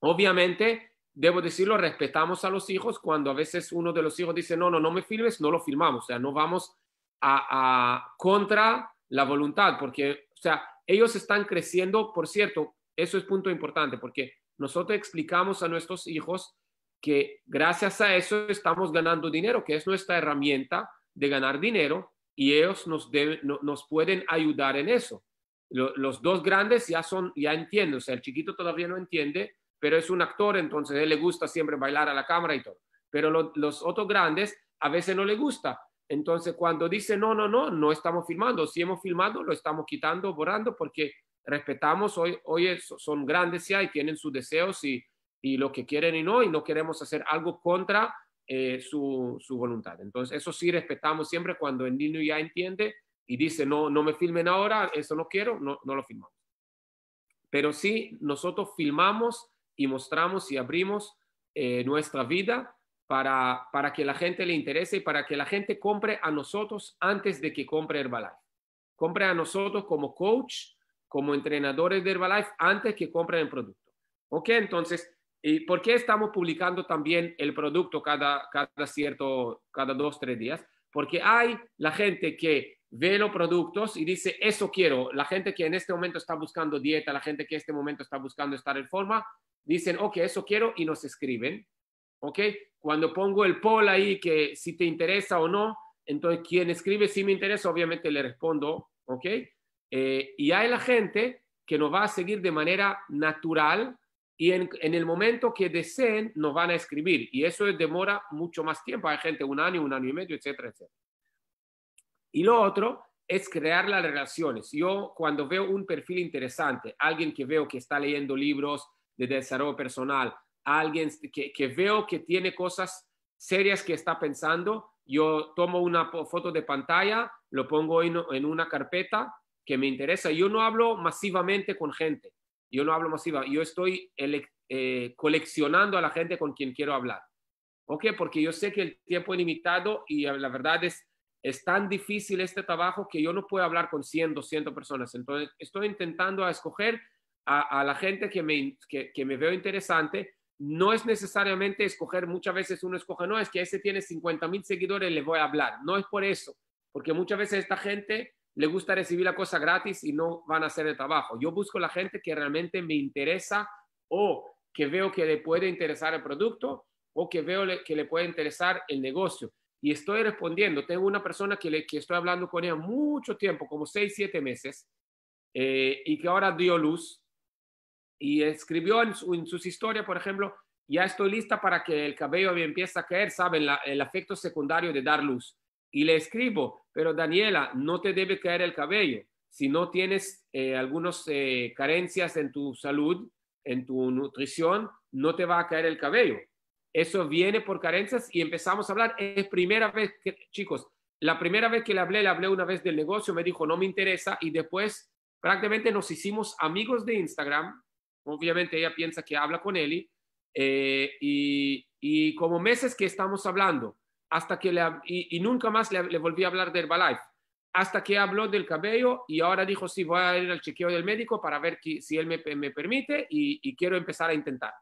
Obviamente, debo decirlo, respetamos a los hijos cuando a veces uno de los hijos dice, no, no, no me filmes, no lo filmamos. O sea, no vamos a contra la voluntad, porque, o sea, ellos están creciendo, por cierto, eso es punto importante, porque nosotros explicamos a nuestros hijos que gracias a eso estamos ganando dinero, que es nuestra herramienta de ganar dinero y ellos nos, nos pueden ayudar en eso. Los dos grandes ya son, ya entienden, o sea, el chiquito todavía no entiende, pero es un actor, entonces a él le gusta siempre bailar a la cámara y todo. Pero los otros grandes a veces no le gusta, entonces, cuando dice no, no, no, no estamos filmando, si hemos filmado, lo estamos quitando, borrando, porque respetamos, hoy, hoy son grandes ya y tienen sus deseos y, y lo que quieren y no, y no queremos hacer algo contra eh, su, su, voluntad. Entonces, eso sí respetamos siempre cuando el niño ya entiende y dice, no, no me filmen ahora, eso no quiero, no, no lo filmamos. Pero sí, nosotros filmamos y mostramos y abrimos eh, nuestra vida para, que la gente le interese y para que la gente compre a nosotros antes de que compre Herbalife. Compre a nosotros como coach, como entrenadores de Herbalife antes que compren el producto. ¿Ok? Entonces, ¿y ¿por qué estamos publicando también el producto cada, cada cierto, cada dos, tres días? Porque hay la gente que ve los productos y dice, eso quiero. La gente que en este momento está buscando dieta, la gente que en este momento está buscando estar en forma, dicen, ok, eso quiero y nos escriben. ¿ok? Cuando pongo el poll ahí que si te interesa o no, entonces quien escribe si me interesa, obviamente le respondo, ¿ok? Eh, y hay la gente que nos va a seguir de manera natural y en, en, el momento que deseen nos van a escribir. Y eso demora mucho más tiempo. Hay gente un año, un año y medio, etcétera, etcétera. Y lo otro es crear las relaciones. Yo cuando veo un perfil interesante, alguien que veo que está leyendo libros de desarrollo personal, alguien que, veo que tiene cosas serias que está pensando, yo tomo una foto de pantalla, lo pongo en, una carpeta que me interesa. Yo no hablo masivamente con gente, yo no hablo masiva, yo estoy eh, coleccionando a la gente con quien quiero hablar. ¿Ok? Porque yo sé que el tiempo es limitado y la verdad es, es tan difícil este trabajo que yo no puedo hablar con 100, 200 personas. Entonces, estoy intentando a escoger a, la gente que me, que me veo interesante no es necesariamente escoger, muchas veces uno escoge, no, es que ese tiene 50 mil seguidores, le voy a hablar. No es por eso, porque muchas veces a esta gente le gusta recibir la cosa gratis y no van a hacer el trabajo. Yo busco la gente que realmente me interesa o que veo que le puede interesar el producto o que veo que le puede interesar el negocio. Y estoy respondiendo. Tengo una persona que, le, que estoy hablando con ella mucho tiempo, como 6, 7 meses, eh, y que ahora dio luz y escribió en, en sus historias, por ejemplo, ya estoy lista para que el cabello me empiece a caer, saben, el efecto secundario de dar luz. Y le escribo, pero Daniela, no te debe caer el cabello. Si no tienes eh, algunas eh, carencias en tu salud, en tu nutrición, no te va a caer el cabello. Eso viene por carencias y empezamos a hablar. Es primera vez que, chicos, la primera vez que le hablé, le hablé una vez del negocio, me dijo, no me interesa y después prácticamente nos hicimos amigos de Instagram obviamente ella piensa que habla con él eh, y, como meses que estamos hablando, hasta que y, nunca más le, volví a hablar de Herbalife, hasta que habló del cabello y ahora dijo, sí, voy a ir al chequeo del médico para ver si él me, permite y, y, quiero empezar a intentar.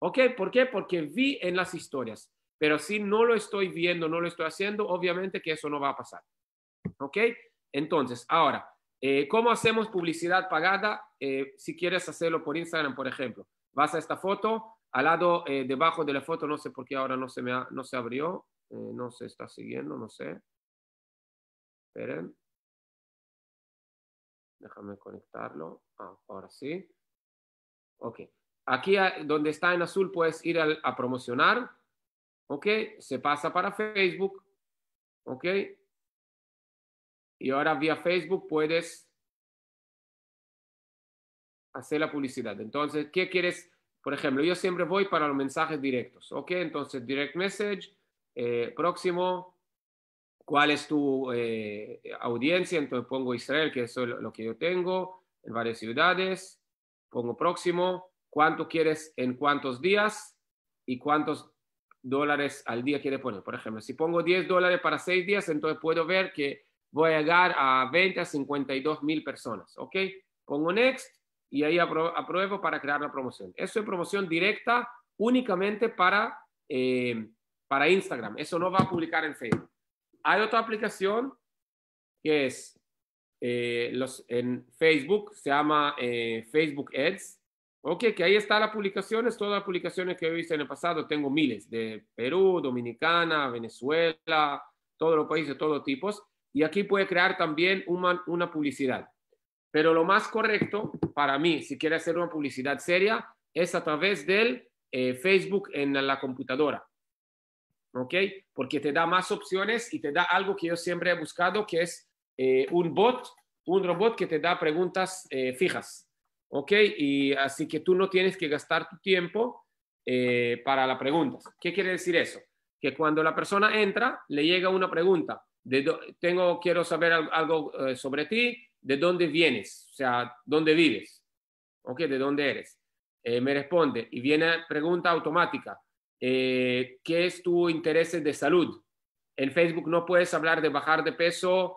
¿Ok? ¿Por qué? Porque vi en las historias, pero si no lo estoy viendo, no lo estoy haciendo, obviamente que eso no va a pasar. ¿Ok? Entonces, ahora, eh, ¿Cómo hacemos publicidad pagada? Eh, si quieres hacerlo por Instagram, por ejemplo, vas a esta foto, al lado, eh, debajo de la foto, no sé por qué ahora no se, me no se abrió, eh, no se está siguiendo, no sé. Esperen.
Déjame conectarlo. Ah, ahora sí.
Ok. Aquí ah, donde está en azul puedes ir a, a promocionar. Ok. Se pasa para Facebook. Ok. Y ahora vía Facebook puedes hacer la publicidad. Entonces, ¿qué quieres? Por ejemplo, yo siempre voy para los mensajes directos. ¿Ok? Entonces, direct message, eh, próximo, cuál es tu eh, audiencia. Entonces pongo Israel, que es lo que yo tengo, en varias ciudades. Pongo próximo, cuánto quieres en cuántos días y cuántos dólares al día quieres poner. Por ejemplo, si pongo 10 dólares para 6 días, entonces puedo ver que voy a llegar a 20 a 52 mil personas, ¿ok? Pongo next y ahí apruebo para crear la promoción. Eso es promoción directa únicamente eh, para, Instagram. Eso no va a publicar en Facebook. Hay otra aplicación que es eh, en Facebook, se llama eh, Facebook Ads. Ok, que ahí están las publicaciones, todas las publicaciones que he visto en el pasado, tengo miles de Perú, Dominicana, Venezuela, todos los países, todos los tipos y aquí puede crear también una, publicidad. Pero lo más correcto para mí, si quiere hacer una publicidad seria, es a través del eh, Facebook en la computadora. ¿Ok? Porque te da más opciones y te da algo que yo siempre he buscado, que es eh, un bot, un robot que te da preguntas eh, fijas. ¿Ok? Y así que tú no tienes que gastar tu tiempo para la preguntas. ¿Qué quiere decir eso? Que cuando la persona entra, le llega una pregunta tengo, quiero saber algo eh, sobre ti, de dónde vienes, o sea, dónde vives, ¿ok? De dónde eres. Eh, me responde y viene pregunta automática, eh, ¿qué es tu interés de salud? En Facebook no puedes hablar de bajar de peso,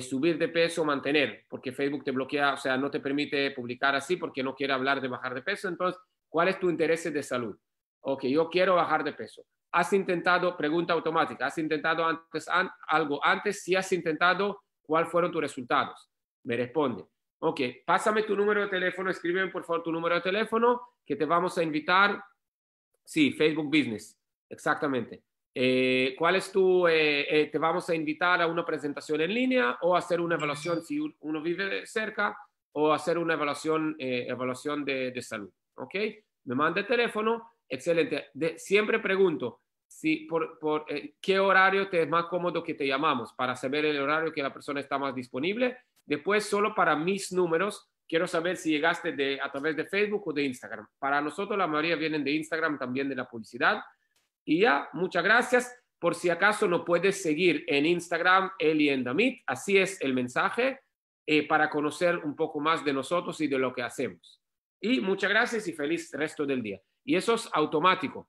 subir de peso, mantener, porque Facebook te bloquea, o sea, no te permite publicar así porque no quiere hablar de bajar de peso. Entonces, ¿cuál es tu interés de salud? Ok, yo quiero bajar de peso. ¿Has intentado, pregunta automática, has intentado antes, algo antes? Si has intentado, ¿cuáles fueron tus resultados? Me responde. Ok, pásame tu número de teléfono, escríbeme por favor tu número de teléfono, que te vamos a invitar. Sí, Facebook Business, exactamente. Eh, ¿Cuál es tu, eh, eh, te vamos a invitar a una presentación en línea o hacer una evaluación si uno vive cerca o hacer una evaluación, evaluación de, de, salud? ¿Ok? Me manda el teléfono Excelente. siempre pregunto, si por, eh, qué horario te es más cómodo que te llamamos para saber el horario que la persona está más disponible. Después, solo para mis números, quiero saber si llegaste a través de Facebook o de Instagram. Para nosotros, la mayoría vienen de Instagram, también de la publicidad. Y ya, muchas gracias. Por si acaso no puedes seguir en Instagram, Eli en Damit. Así es el mensaje eh, para conocer un poco más de nosotros y de lo que hacemos. Y muchas gracias y feliz resto del día. Y eso es automático.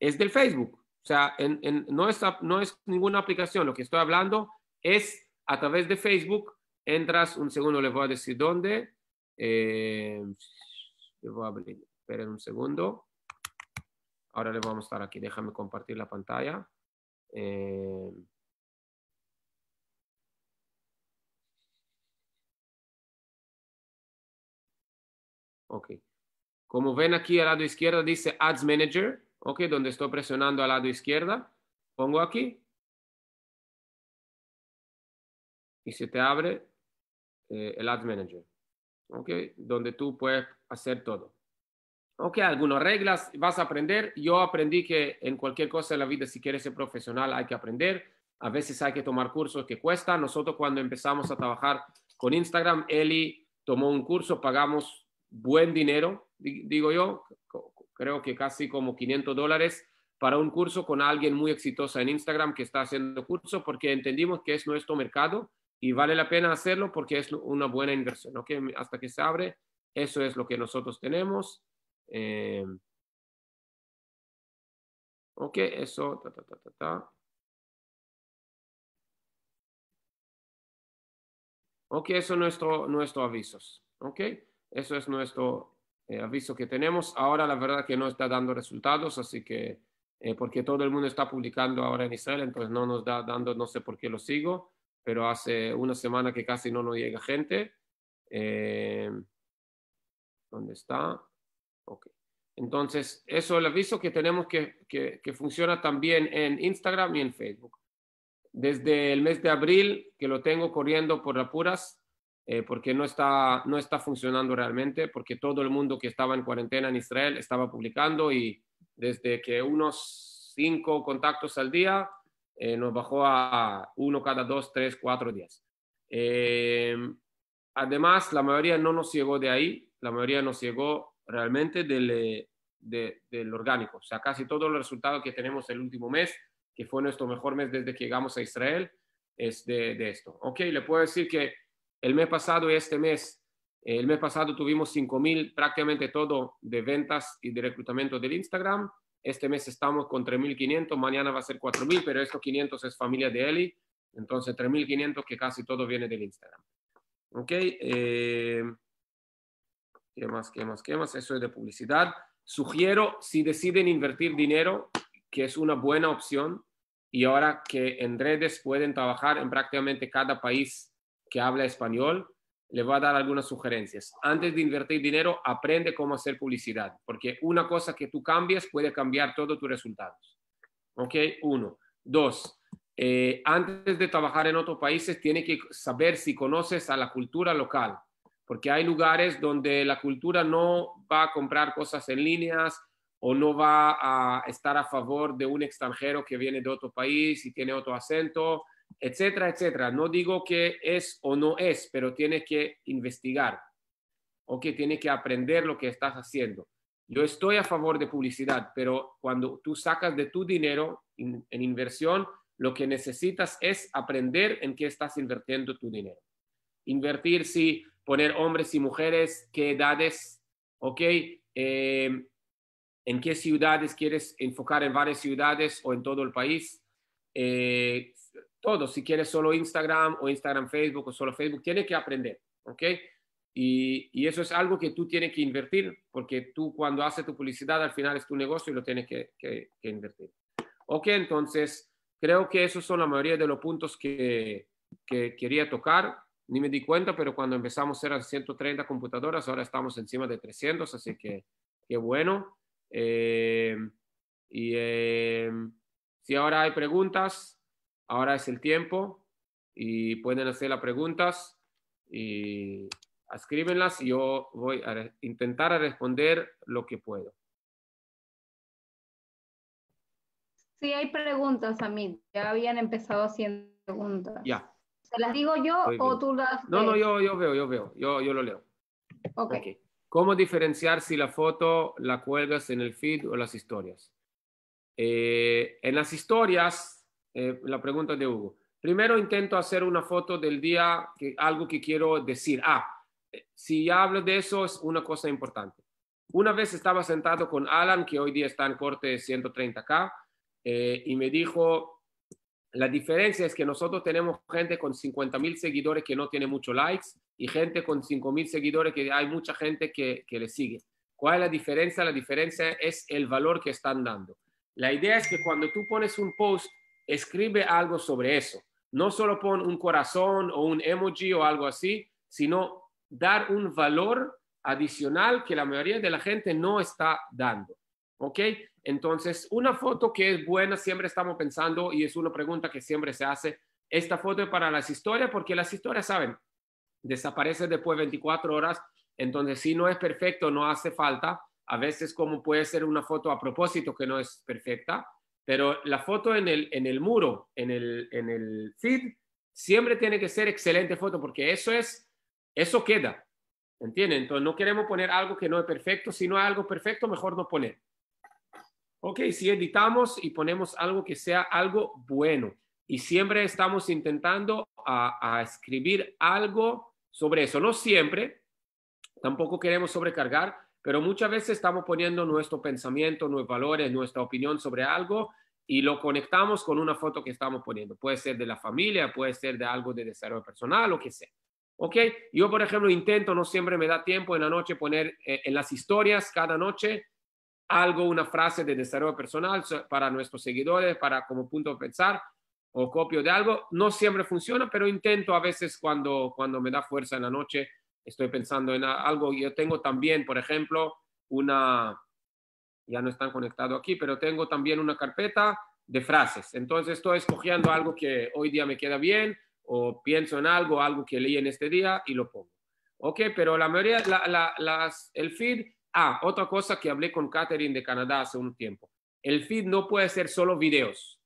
Es del Facebook. O sea, no, es, ninguna aplicación. Lo que estoy hablando es a través de Facebook. Entras, un segundo le voy a decir dónde. Eh, voy a abrir. Esperen un segundo. Ahora les voy a mostrar aquí. Déjame compartir la pantalla. Eh, ok. Como ven aquí al lado izquierdo dice Ads Manager, ¿ok? Donde estoy presionando al lado izquierda. Pongo aquí. Y se te abre eh, el Ads Manager, ¿ok? Donde tú puedes hacer todo. Ok, algunas reglas vas a aprender. Yo aprendí que en cualquier cosa de la vida, si quieres ser profesional, hay que aprender. A veces hay que tomar cursos que cuestan. Nosotros cuando empezamos a trabajar con Instagram, Eli tomó un curso, pagamos buen dinero digo yo, creo que casi como 500 dólares para un curso con alguien muy exitosa en Instagram que está haciendo curso porque entendimos que es nuestro mercado y vale la pena hacerlo porque es una buena inversión. ¿ok? Hasta que se abre, eso es lo que nosotros tenemos. Eh,
ok, eso. Ta, ta, ta,
ok, eso es nuestro, nuestro avisos. Ok, eso es nuestro eh, aviso que tenemos. Ahora la verdad que no está dando resultados, así que eh, porque todo el mundo está publicando ahora en Israel, entonces no nos da dando, no sé por qué lo sigo, pero hace una semana que casi no nos llega gente. Eh, ¿Dónde está? Ok. Entonces, eso es el aviso que tenemos que, que, que funciona también en Instagram y en Facebook. Desde el mes de abril, que lo tengo corriendo por apuras, eh, porque no está, no está funcionando realmente, porque todo el mundo que estaba en cuarentena en Israel estaba publicando y desde que unos cinco contactos al día eh, nos bajó a uno cada dos, tres, cuatro días. Eh, además, la mayoría no nos llegó de ahí, la mayoría nos llegó realmente del, de, del orgánico, o sea, casi todo el resultado que tenemos el último mes, que fue nuestro mejor mes desde que llegamos a Israel, es de, de esto. Ok, le puedo decir que el mes pasado y este mes, el mes pasado tuvimos 5.000 prácticamente todo de ventas y de reclutamiento del Instagram. Este mes estamos con 3.500, mañana va a ser 4.000, pero estos 500 es familia de Eli, entonces 3.500 que casi todo viene del Instagram. ¿Ok? Eh, ¿Qué más? ¿Qué más? ¿Qué más? Eso es de publicidad. Sugiero, si deciden invertir dinero, que es una buena opción, y ahora que en redes pueden trabajar en prácticamente cada país que habla español, le va a dar algunas sugerencias. Antes de invertir dinero, aprende cómo hacer publicidad, porque una cosa que tú cambias puede cambiar todos tus resultados. ¿Ok? Uno. Dos. Eh, antes de trabajar en otros países, tiene que saber si conoces a la cultura local, porque hay lugares donde la cultura no va a comprar cosas en líneas o no va a estar a favor de un extranjero que viene de otro país y tiene otro acento etcétera, etcétera. No digo que es o no es, pero tiene que investigar o que tienes que aprender lo que estás haciendo. Yo estoy a favor de publicidad, pero cuando tú sacas de tu dinero en inversión, lo que necesitas es aprender en qué estás invirtiendo tu dinero. Invertir, sí, poner hombres y mujeres, qué edades, ¿ok? Eh, en qué ciudades quieres enfocar en varias ciudades o en todo el país. Eh, todo. Si quieres solo Instagram o Instagram Facebook o solo Facebook, tiene que aprender, ¿ok? Y, eso es algo que tú tienes que invertir, porque tú cuando haces tu publicidad al final es tu negocio y lo tienes que, invertir. Ok, entonces creo que esos son la mayoría de los puntos que, quería tocar. Ni me di cuenta, pero cuando empezamos eran 130 computadoras, ahora estamos encima de 300, así que qué bueno. Eh, y eh, si ahora hay preguntas, Ahora es el tiempo y pueden hacer las preguntas y escríbenlas y yo voy a intentar responder lo que puedo.
Sí, hay preguntas, a mí. Ya habían empezado haciendo preguntas. Ya. ¿Se las digo yo o tú las.? No, no,
yo, yo veo, yo veo. Yo, yo lo leo. Ok. ¿Cómo diferenciar si la foto la cuelgas en el feed o las historias? Eh, en las historias eh, la pregunta de Hugo. Primero intento hacer una foto del día, que, algo que quiero decir. Ah, eh, si ya hablo de eso, es una cosa importante. Una vez estaba sentado con Alan, que hoy día está en corte 130K, eh, y me dijo, la diferencia es que nosotros tenemos gente con 50.000 seguidores que no tiene muchos likes y gente con 5.000 seguidores que hay mucha gente que, que le sigue. ¿Cuál es la diferencia? La diferencia es el valor que están dando. La idea es que cuando tú pones un post, escribe algo sobre eso. No solo pon un corazón o un emoji o algo así, sino dar un valor adicional que la mayoría de la gente no está dando. ¿Ok? Entonces, una foto que es buena, siempre estamos pensando, y es una pregunta que siempre se hace, esta foto es para las historias, porque las historias, saben, desaparece después de 24 horas, entonces si no es perfecto, no hace falta. A veces como puede ser una foto a propósito que no es perfecta, pero la foto en el, muro, en el, en feed, siempre tiene que ser excelente foto porque eso es, eso queda. ¿Entienden? Entonces no queremos poner algo que no es perfecto. Si no hay algo perfecto, mejor no poner. Ok, si editamos y ponemos algo que sea algo bueno. Y siempre estamos intentando a, escribir algo sobre eso. No siempre, tampoco queremos sobrecargar, pero muchas veces estamos poniendo nuestro pensamiento, nuestros valores, nuestra opinión sobre algo y lo conectamos con una foto que estamos poniendo. Puede ser de la familia, puede ser de algo de desarrollo personal, lo que sea. ¿Ok? Yo, por ejemplo, intento, no siempre me da tiempo en la noche poner eh, en las historias cada noche algo, una frase de desarrollo personal para nuestros seguidores, para como punto de pensar o copio de algo. No siempre funciona, pero intento a veces cuando, cuando me da fuerza en la noche estoy pensando en algo. Yo tengo también, por ejemplo, una, ya no están conectados aquí, pero tengo también una carpeta de frases. Entonces estoy escogiendo algo que hoy día me queda bien o pienso en algo, algo que leí en este día y lo pongo. Ok, pero la mayoría, las, el feed, ah, otra cosa que hablé con Catherine de Canadá hace un tiempo. El feed no puede ser solo videos,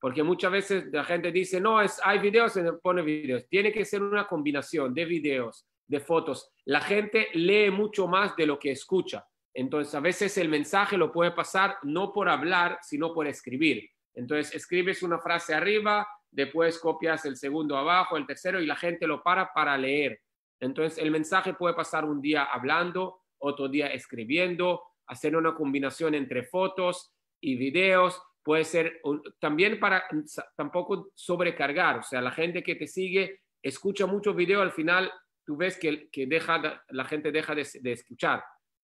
porque muchas veces la gente dice, no, es, hay videos se pone videos. Tiene que ser una combinación de videos, de fotos. La gente lee mucho más de lo que escucha. Entonces, a veces el mensaje lo puede pasar no por hablar, sino por escribir. Entonces, escribes una frase arriba, después copias el segundo abajo, el tercero, y la gente lo para para leer. Entonces, el mensaje puede pasar un día hablando, otro día escribiendo, hacer una combinación entre fotos y videos. Puede ser también para tampoco sobrecargar, o sea, la gente que te sigue escucha mucho video, al final tú ves que, que deja, la gente deja de, escuchar.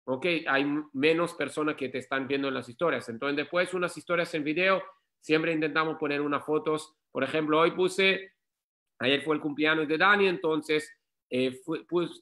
¿ok? Hay menos personas que te están viendo en las historias. Entonces, después unas historias en video, siempre intentamos poner unas fotos. Por ejemplo, hoy puse, ayer fue el cumpleaños de Dani, entonces eh,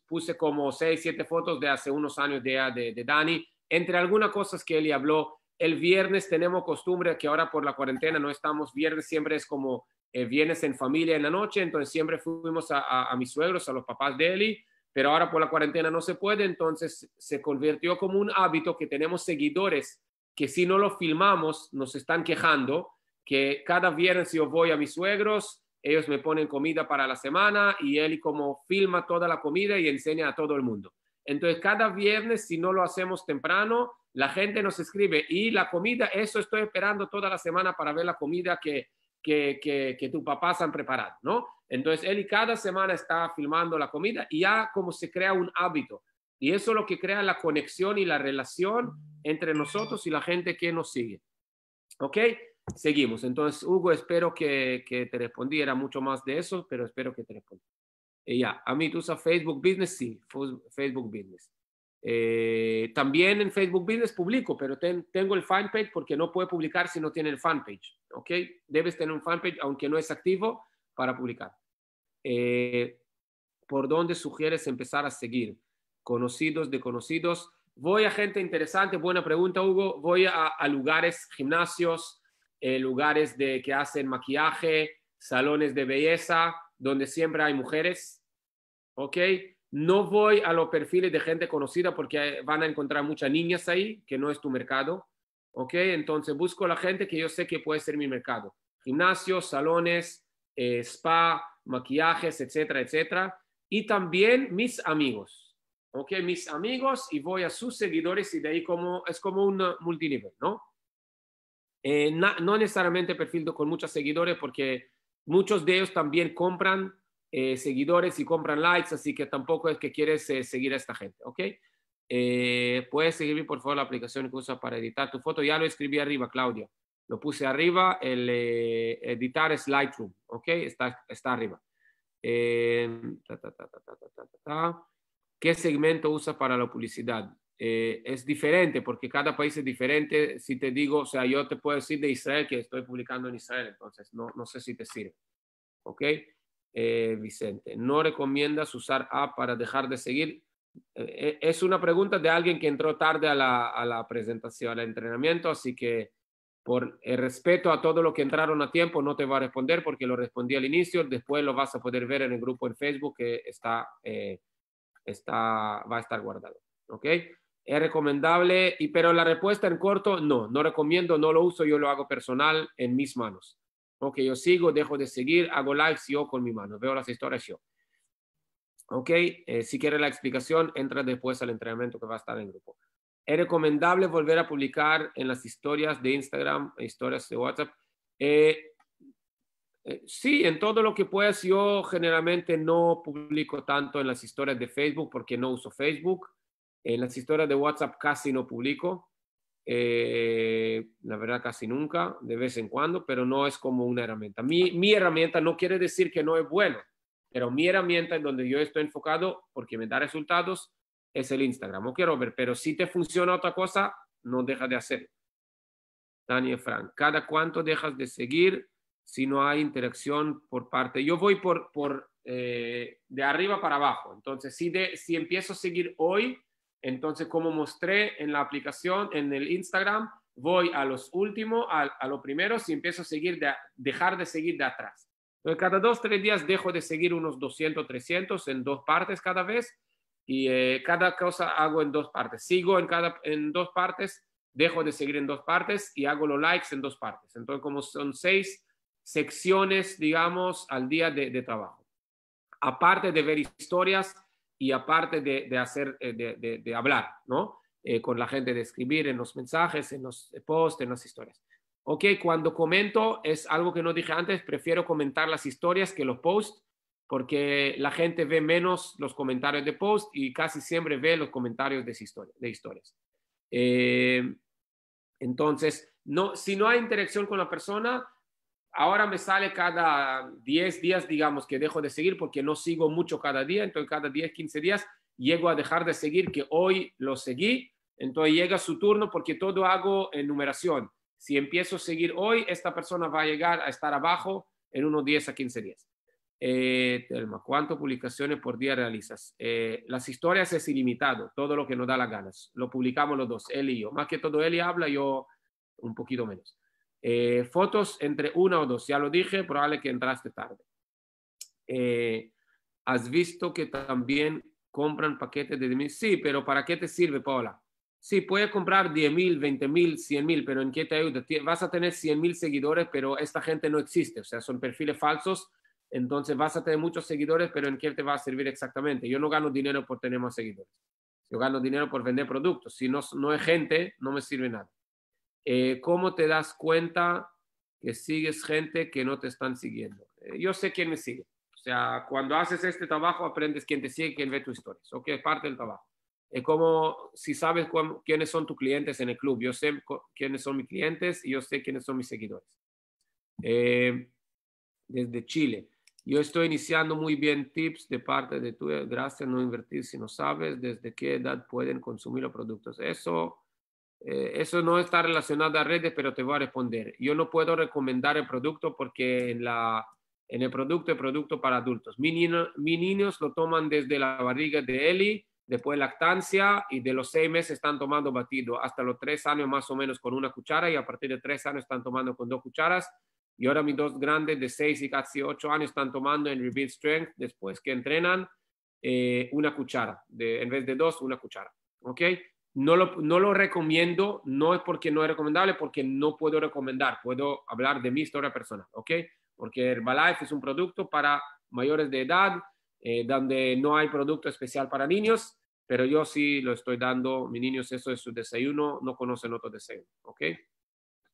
puse como seis, siete fotos de hace unos años de, de, de Dani, entre algunas cosas que él habló. El viernes tenemos costumbre que ahora por la cuarentena no estamos, viernes siempre es como eh, vienes en familia en la noche, entonces siempre fuimos a, a mis suegros, a los papás de Eli, pero ahora por la cuarentena no se puede, entonces se convirtió como un hábito que tenemos seguidores que si no lo filmamos nos están quejando, que cada viernes yo voy a mis suegros, ellos me ponen comida para la semana y Eli como filma toda la comida y enseña a todo el mundo. Entonces cada viernes si no lo hacemos temprano, la gente nos escribe y la comida, eso estoy esperando toda la semana para ver la comida que que, que, que tu papás han preparado, ¿no? Entonces, él cada semana está filmando la comida y ya como se crea un hábito. Y eso es lo que crea la conexión y la relación entre nosotros y la gente que nos sigue. ¿Ok? Seguimos. Entonces, Hugo, espero que, que te respondiera mucho más de eso, pero espero que te respondí. Y ya, a mí tú usas Facebook Business, sí, Facebook Business. Eh, también en Facebook Business publico, pero tengo el fanpage porque no puedo publicar si no tiene el fanpage. okay Debes tener un fanpage, aunque no es activo, para publicar. Eh, ¿Por dónde sugieres empezar a seguir? Conocidos, de conocidos. Voy a gente interesante, buena pregunta, Hugo. Voy a, lugares, gimnasios, eh, lugares de, que hacen maquillaje, salones de belleza, donde siempre hay mujeres. ¿Ok? No voy a los perfiles de gente conocida porque eh, van a encontrar muchas niñas ahí, que no es tu mercado. ¿Ok? Entonces busco la gente que yo sé que puede ser mi mercado. Gimnasios, salones, eh, spa, maquillajes, etcétera, etcétera. Y también mis amigos. ¿Ok? Mis amigos y voy a sus seguidores y de ahí como, es como un eh, multinivel, ¿no? no necesariamente perfil con muchos seguidores porque muchos de ellos también compran eh, seguidores y compran likes, así que tampoco es que quieres eh, seguir a esta gente, ¿ok? Eh, puedes seguirme, por favor, la aplicación que usas para editar tu foto. Ya lo escribí arriba, Claudia. Lo puse arriba. El editar es Lightroom, ¿ok? Está, arriba. ¿Qué segmento usas para la publicidad? es diferente porque cada país es diferente. Si te digo, o sea, yo te puedo decir de Israel que estoy publicando en Israel, entonces no, no sé si te sirve. ¿Ok? Eh, Vicente. No recomiendas usar app para dejar de seguir. Eh, eh, es una pregunta de alguien que entró tarde a la, presentación, al entrenamiento, así que por el respeto a todos los que entraron a tiempo, no te va a responder porque lo respondí al inicio, después lo vas a poder ver en el grupo en Facebook que está, está va a estar guardado. ¿Ok? Es recomendable, y, pero la respuesta en corto, no, no recomiendo, no lo uso, yo lo hago personal en mis manos. Ok, yo sigo, dejo de seguir, hago likes yo con mi mano, veo las historias yo. Ok, eh, si quieres la explicación, entra después al entrenamiento que va a estar en grupo. Es recomendable volver a publicar en las historias de Instagram, historias de WhatsApp. Eh, eh, sí, en todo lo que puedas. Yo generalmente no publico tanto en las historias de Facebook porque no uso Facebook. En las historias de WhatsApp casi no publico. Eh, la verdad casi nunca, de vez en cuando, pero no es como una herramienta. Mi, mi herramienta no quiere decir que no es bueno, pero mi herramienta en donde yo estoy enfocado, porque me da resultados, es el Instagram. quiero ver pero si te funciona otra cosa, no deja de hacerlo. Daniel Frank, ¿cada cuánto dejas de seguir si no hay interacción por parte? Yo voy por, por eh, de arriba para abajo. Entonces, si, de, si empiezo a seguir hoy, entonces, como mostré en la aplicación, en el Instagram, voy a los últimos, a, los primeros y empiezo a seguir de, dejar de seguir de atrás. Entonces, cada dos, tres días dejo de seguir unos 200, 300 en dos partes cada vez y eh, cada cosa hago en dos partes. Sigo en, cada, en dos partes, dejo de seguir en dos partes y hago los likes en dos partes. Entonces, como son seis secciones, digamos, al día de trabajo. Aparte de ver historias y aparte de, hacer, eh, de, hablar, eh, con la gente, de escribir en los mensajes, en los posts, en las historias. Ok, cuando comento, es algo que no dije antes, prefiero comentar las historias que los posts, porque la gente ve menos los comentarios de posts y casi siempre ve los comentarios de, de historias. Eh, entonces, no, si no hay interacción con la persona, ahora me sale cada 10 días, digamos, que dejo de seguir porque no sigo mucho cada día, entonces cada 10, 15 días llego a dejar de seguir, que hoy lo seguí, entonces llega su turno porque todo hago en numeración. Si empiezo a seguir hoy, esta persona va a llegar a estar abajo en unos 10 a 15 días. Eh, ¿cuántas publicaciones por día realizas? Eh, las historias es ilimitado, todo lo que nos da las ganas. Lo publicamos los dos, él y yo. Más que todo él y habla, yo un poquito menos. Eh, fotos entre una o dos, ya lo dije, probable que entraste tarde. Eh, ¿Has visto que también compran paquetes de 10.000? Sí, pero ¿para qué te sirve, Paola? Sí, puedes comprar 10.000, 20.000, 100.000, pero ¿en qué te ayuda? Vas a tener 100.000 seguidores, pero esta gente no existe, o sea, son perfiles falsos, entonces vas a tener muchos seguidores, pero ¿en qué te va a servir exactamente? Yo no gano dinero por tener más seguidores, yo gano dinero por vender productos, si no, no es gente, no me sirve nada. Eh, ¿cómo te das cuenta que sigues gente que no te están siguiendo? Eh, yo sé quién me sigue. O sea, cuando haces este trabajo aprendes quién te sigue, quién ve tus historias. Ok, parte del trabajo. Es eh, como si sabes quiénes son tus clientes en el club. Yo sé quiénes son mis clientes y yo sé quiénes son mis seguidores. desde Chile. Yo estoy iniciando muy bien tips de parte de tu. Gracias, no invertir si no sabes desde qué edad pueden consumir los productos. Eso eh, eso no está relacionado a redes, pero te voy a responder. Yo no puedo recomendar el producto porque en, el producto es producto para adultos. Mis, niños lo toman desde la barriga de Eli, después lactancia y de los seis meses están tomando batido hasta los tres años más o menos con una cuchara y a partir de tres años están tomando con dos cucharas. Y ahora mis dos grandes de seis y casi ocho años están tomando en Rebuild Strength después que entrenan eh, una cuchara, en vez de dos, una cuchara. ¿Ok? No lo, recomiendo, no es porque no es recomendable, porque no puedo recomendar, puedo hablar de mi historia personal, ¿ok? Porque Herbalife es un producto para mayores de edad, eh, donde no hay producto especial para niños, pero yo sí lo estoy dando, mis niños eso es su desayuno, no conocen otro desayuno, ¿ok?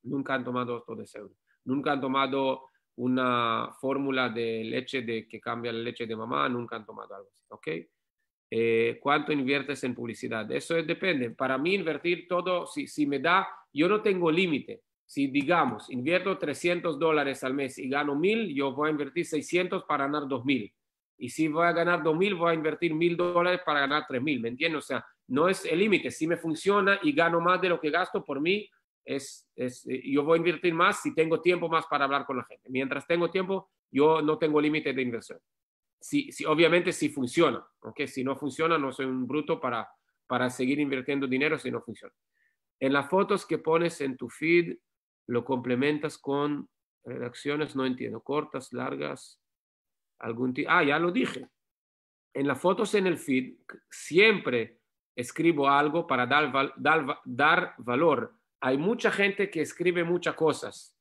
Nunca han tomado otro desayuno, nunca han tomado una fórmula de leche de, que cambia la leche de mamá, nunca han tomado algo así, ¿ok? Eh, cuánto inviertes en publicidad. Eso es, depende. Para mí invertir todo, si, si me da, yo no tengo límite. Si digamos, invierto 300 dólares al mes y gano 1000, yo voy a invertir 600 para ganar 2000. Y si voy a ganar 2000, voy a invertir 1000 dólares para ganar 3000, ¿me entiendes? O sea, no es el límite. Si me funciona y gano más de lo que gasto por mí, es, es, eh, yo voy a invertir más si tengo tiempo más para hablar con la gente. Mientras tengo tiempo, yo no tengo límite de inversión si, obviamente si funciona, ¿ok? Si no funciona, no soy un bruto para, seguir invirtiendo dinero si no funciona. En las fotos que pones en tu feed, lo complementas con redacciones, no entiendo, cortas, largas, algún tipo. Ah, ya lo dije. En las fotos en el feed, siempre escribo algo para dar, dar valor. Hay mucha gente que escribe muchas cosas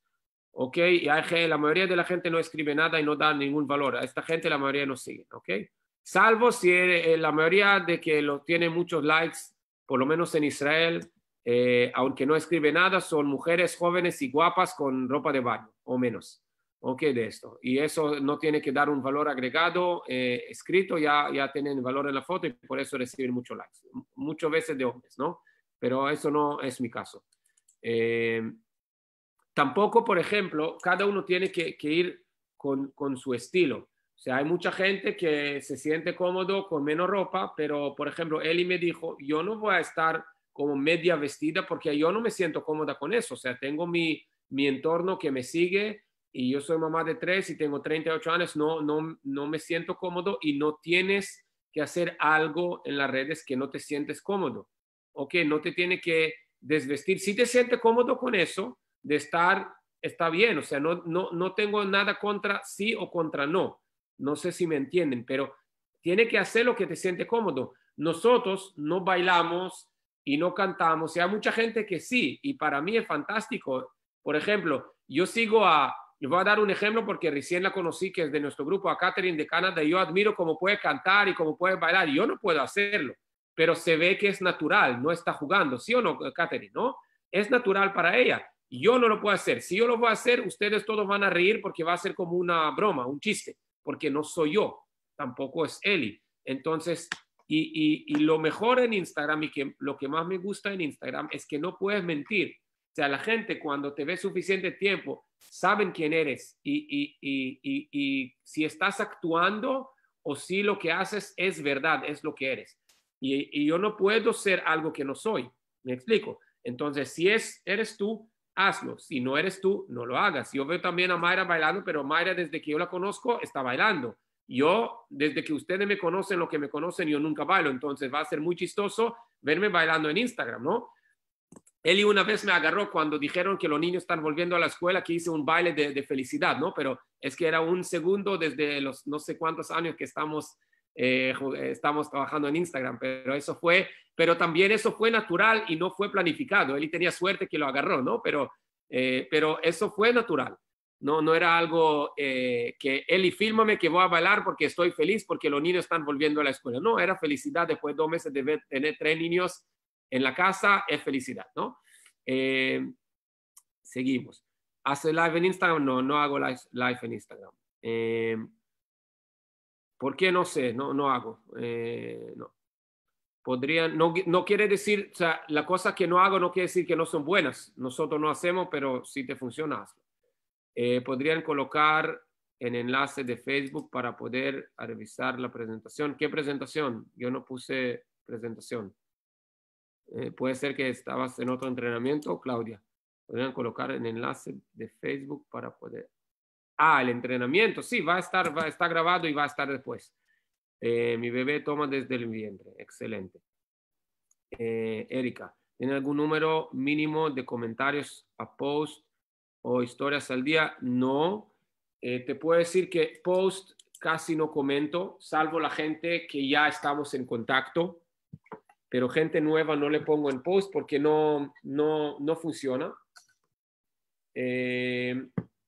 ¿ok? Y la mayoría de la gente no escribe nada y no da ningún valor. A esta gente la mayoría no sigue, ¿ok? Salvo si eh, la mayoría de que lo tiene muchos likes, por lo menos en Israel, eh, aunque no escribe nada, son mujeres jóvenes y guapas con ropa de baño o menos. Ok, de esto. Y eso no tiene que dar un valor agregado eh, escrito, ya, ya tienen valor en la foto y por eso reciben muchos likes. Muchas veces de hombres, ¿no? Pero eso no es mi caso. Eh, tampoco, por ejemplo, cada uno tiene que, ir con, su estilo. O sea, hay mucha gente que se siente cómodo con menos ropa, pero, por ejemplo, Eli me dijo, yo no voy a estar como media vestida porque yo no me siento cómoda con eso. O sea, tengo mi, entorno que me sigue y yo soy mamá de tres y tengo 38 años, no, no, no me siento cómodo y no tienes que hacer algo en las redes que no te sientes cómodo. O que no te tiene que desvestir. Si te sientes cómodo con eso, de estar, está bien, o sea, no, no, tengo nada contra sí o contra no. No sé si me entienden, pero tiene que hacer lo que te siente cómodo. Nosotros no bailamos y no cantamos, y hay mucha gente que sí, y para mí es fantástico. Por ejemplo, yo sigo a, voy a dar un ejemplo porque recién la conocí, que es de nuestro grupo, a Catherine de Canadá, yo admiro cómo puede cantar y cómo puede bailar, yo no puedo hacerlo, pero se ve que es natural, no está jugando, ¿sí o no, Catherine? ¿No? Es natural para ella. Yo no lo puedo hacer. Si yo lo voy a hacer, ustedes todos van a reír porque va a ser como una broma, un chiste, porque no soy yo, tampoco es Eli. Entonces, y, y, y lo mejor en Instagram y lo que más me gusta en Instagram es que no puedes mentir. O sea, la gente cuando te ve suficiente tiempo, saben quién eres y, si estás actuando o si lo que haces es verdad, es lo que eres. Y, y, yo no puedo ser algo que no soy. ¿Me explico? Entonces, si es, eres tú, hazlo. Si no eres tú, no lo hagas. Yo veo también a Mayra bailando, pero Mayra desde que yo la conozco está bailando. Yo, desde que ustedes me conocen, lo que me conocen, yo nunca bailo. Entonces va a ser muy chistoso verme bailando en Instagram, ¿no? Eli una vez me agarró cuando dijeron que los niños están volviendo a la escuela, que hice un baile de, de felicidad, ¿no? Pero es que era un segundo desde los no sé cuántos años que estamos eh, eh, estamos trabajando en Instagram, pero eso fue, pero también eso fue natural y no fue planificado. Él tenía suerte que lo agarró, ¿no? Pero, eh, pero eso fue natural. No, no era algo eh, que Eli, fílmame que voy a bailar porque estoy feliz, porque los niños están volviendo a la escuela. No, era felicidad después de dos meses de tener tres niños en la casa, es felicidad, ¿no? Eh, seguimos. ¿Hace live en Instagram? No, no hago live, live en Instagram. ¿Por qué? No sé, no, no hago. Eh, no. podrían no, no quiere decir, o sea, la cosa que no hago no quiere decir que no son buenas. Nosotros no hacemos, pero si sí te funciona, eh, podrían colocar en enlace de Facebook para poder revisar la presentación. ¿Qué presentación? Yo no puse presentación. Eh, puede ser que estabas en otro entrenamiento, Claudia. Podrían colocar en enlace de Facebook para poder. Ah, el entrenamiento, sí, va a estar, va, estar grabado y va a estar después. Eh, mi bebé toma desde el vientre, excelente. Eh, Erika, ¿tiene algún número mínimo de comentarios a post o historias al día? No. Eh, te puedo decir que post casi no comento, salvo la gente que ya estamos en contacto, pero gente nueva no le pongo en post porque no, no, no funciona. Eh,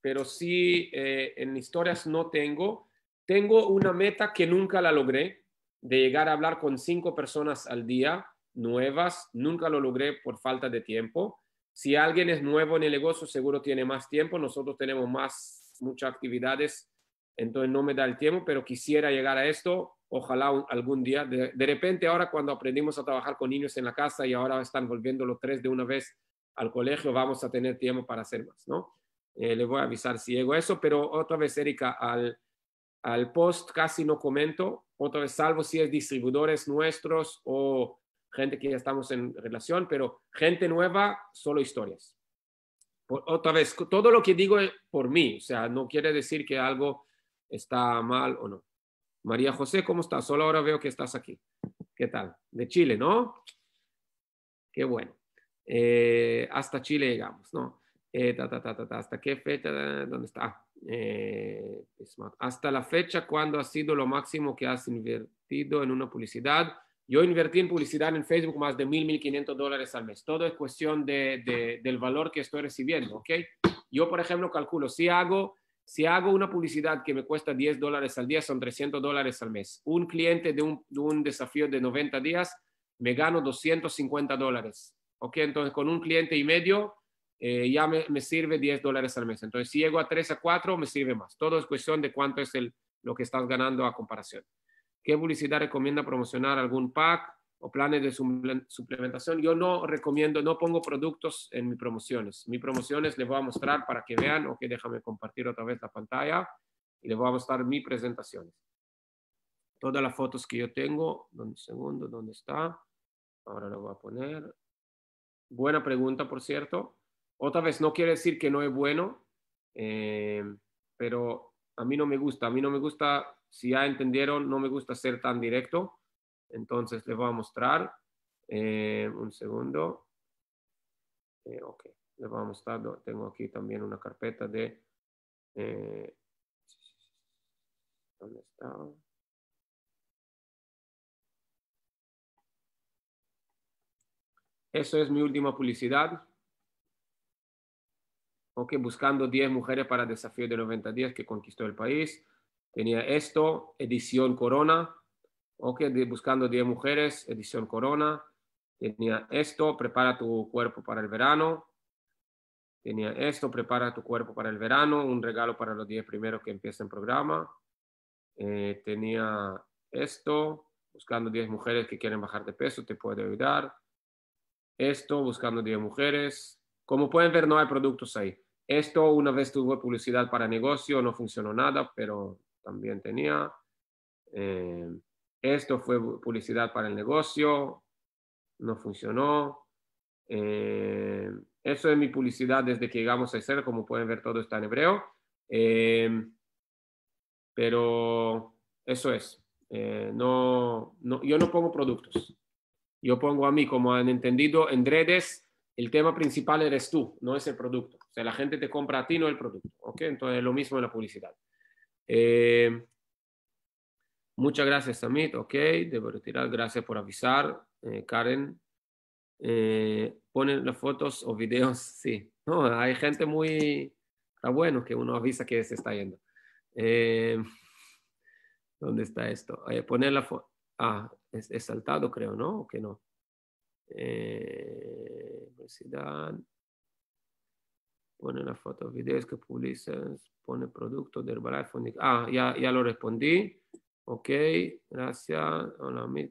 pero sí eh, en historias no tengo. Tengo una meta que nunca la logré, de llegar a hablar con cinco personas al día nuevas. Nunca lo logré por falta de tiempo. Si alguien es nuevo en el negocio, seguro tiene más tiempo. Nosotros tenemos más, muchas actividades, entonces no me da el tiempo, pero quisiera llegar a esto. Ojalá algún día. De, de, repente ahora cuando aprendimos a trabajar con niños en la casa y ahora están volviendo los tres de una vez al colegio, vamos a tener tiempo para hacer más, ¿no? Eh, le voy a avisar si llego eso, pero otra vez, Erika, al, al post casi no comento, otra vez, salvo si es distribuidores nuestros o gente que ya estamos en relación, pero gente nueva, solo historias. otra vez, todo lo que digo es por mí, o sea, no quiere decir que algo está mal o no. María José, ¿cómo estás? Solo ahora veo que estás aquí. ¿Qué tal? De Chile, ¿no? Qué bueno. Eh, hasta Chile llegamos, ¿no? Eh, hasta qué fecha, dónde está, ah, eh, hasta la fecha, cuando ha sido lo máximo que has invertido en una publicidad. Yo invertí en publicidad en Facebook más de mil quinientos dólares al mes. Todo es cuestión del valor que estoy recibiendo, ¿ok? Yo, por ejemplo, calculo, si hago, si hago una publicidad que me cuesta diez dólares al día, son trescientos dólares al mes. Un cliente de un, desafío de 90 días, me gano 250 dólares, ¿ok? Entonces, con un cliente y medio, eh, ya me, sirve 10 dólares al mes. Entonces, si llego a 3 a 4, me sirve más. Todo es cuestión de cuánto es el, lo que estás ganando a comparación. ¿Qué publicidad recomienda promocionar algún pack o planes de suplementación? Yo no recomiendo, no pongo productos en mis promociones. Mis promociones les voy a mostrar para que vean, o que déjame compartir otra vez la pantalla y les voy a mostrar mis presentaciones. Todas las fotos que yo tengo, un segundo, ¿dónde está? Ahora lo voy a poner. Buena pregunta, por cierto. Otra vez, no quiere decir que no es bueno, eh, pero a mí no me gusta, a mí no me gusta, si ya entendieron, no me gusta ser tan directo. Entonces les voy a mostrar. Eh, un segundo. Eh, ok, les voy a mostrar. Tengo aquí también una carpeta de... Eh, ¿Dónde está? Eso es mi última publicidad. Ok, buscando 10 mujeres para el desafío de 90 días que conquistó el país. Tenía esto, edición Corona, Ok, buscando 10 mujeres, edición Corona. Tenía esto, prepara tu cuerpo para el verano. Tenía esto, prepara tu cuerpo para el verano, un regalo para los 10 primeros que empiezan el programa. Eh, tenía esto, buscando 10 mujeres que quieren bajar de peso, te puede ayudar. Esto, buscando 10 mujeres. Como pueden ver, no hay productos ahí. Esto una vez tuvo publicidad para negocio, no funcionó nada, pero también tenía. Eh, esto fue publicidad para el negocio, no funcionó. Eh, eso es mi publicidad desde que llegamos a ser, como pueden ver todo está en hebreo. Eh, pero eso es. no, no, yo no pongo productos. Yo pongo a mí, como han entendido, en redes el tema principal eres tú, no es el producto. O sea, la gente te compra a ti, no el producto. ¿Ok? Entonces, lo mismo en la publicidad. Eh, muchas gracias, Samit. Ok, debo retirar. Gracias por avisar, eh, Karen. Eh, ponen las fotos o videos, [LAUGHS] sí. No, hay gente muy... Está bueno que uno avisa que se está yendo. Eh, ¿Dónde está esto? poner la foto. Ah, es, es, saltado, creo, ¿no? ¿O que no? Eh, universidad, pues pone las fotos, videos que publicas pone producto de Herbalife. Ah, ya, ya lo respondí. Ok, gracias.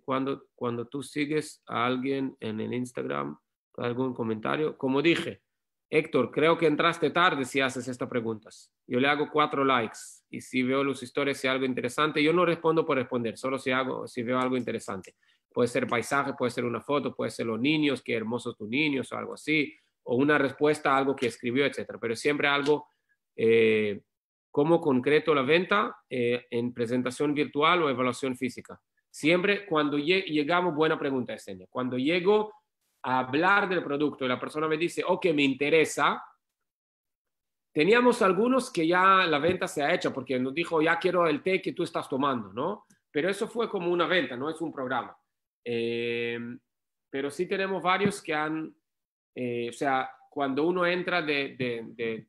Cuando, cuando tú sigues a alguien en el Instagram, algún comentario, como dije, Héctor, creo que entraste tarde si haces estas preguntas. Yo le hago cuatro likes y si veo los historias, si algo interesante, yo no respondo por responder, solo si, hago, si veo algo interesante. Puede ser paisaje, puede ser una foto, puede ser los niños, qué hermosos tus niños o algo así, o una respuesta a algo que escribió, etcétera. Pero siempre algo eh, como concreto la venta eh, en presentación virtual o evaluación física. Siempre cuando llegamos, buena pregunta, Esenia. Cuando llego a hablar del producto y la persona me dice, ok, me interesa, teníamos algunos que ya la venta se ha hecho porque nos dijo, ya quiero el té que tú estás tomando, ¿no? Pero eso fue como una venta, no es un programa. Eh, pero sí tenemos varios que han, eh, o sea, cuando uno entra de,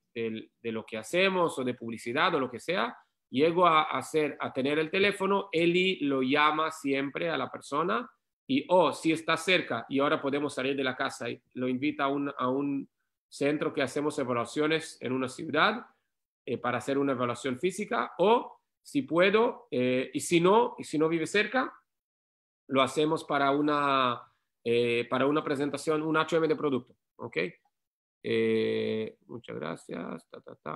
lo que hacemos o de publicidad o lo que sea, llego a, hacer, a tener el teléfono, Eli lo llama siempre a la persona y, o oh, si está cerca y ahora podemos salir de la casa, y lo invita a un, centro que hacemos evaluaciones en una ciudad eh, para hacer una evaluación física o si puedo y si no, y si no vive cerca, lo hacemos para una, eh, para una presentación, un HM de producto. ¿Ok? Eh, muchas gracias.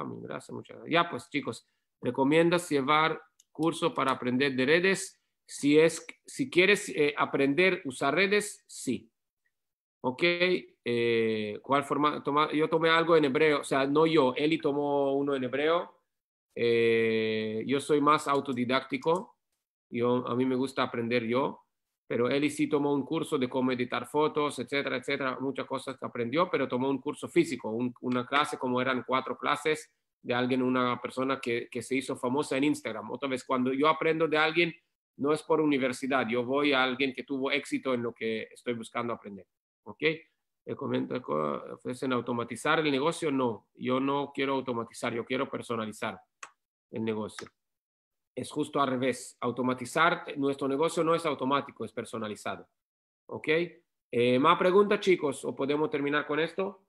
muchas gracias, muchas Ya, pues chicos, recomiendas llevar curso para aprender de redes. Si, es, si quieres eh, aprender usar redes, sí. ¿Ok? ¿Cuál forma? yo tomé algo en hebreo, o sea, no yo, Eli tomó uno en hebreo. yo soy más autodidáctico. Yo, a mí me gusta aprender yo pero él sí tomó un curso de cómo editar fotos, etcétera, etcétera, muchas cosas que aprendió, pero tomó un curso físico, una clase como eran cuatro clases de alguien, una persona que, se hizo famosa en Instagram. Otra vez, cuando yo aprendo de alguien, no es por universidad, yo voy a alguien que tuvo éxito en lo que estoy buscando aprender. ¿Ok? El comentario en automatizar el negocio. No, yo no quiero automatizar, yo quiero personalizar el negocio es justo al revés. Automatizar eh, nuestro negocio no es automático, es personalizado. ¿Ok? Eh, ¿Más preguntas, chicos?
¿O podemos terminar con esto?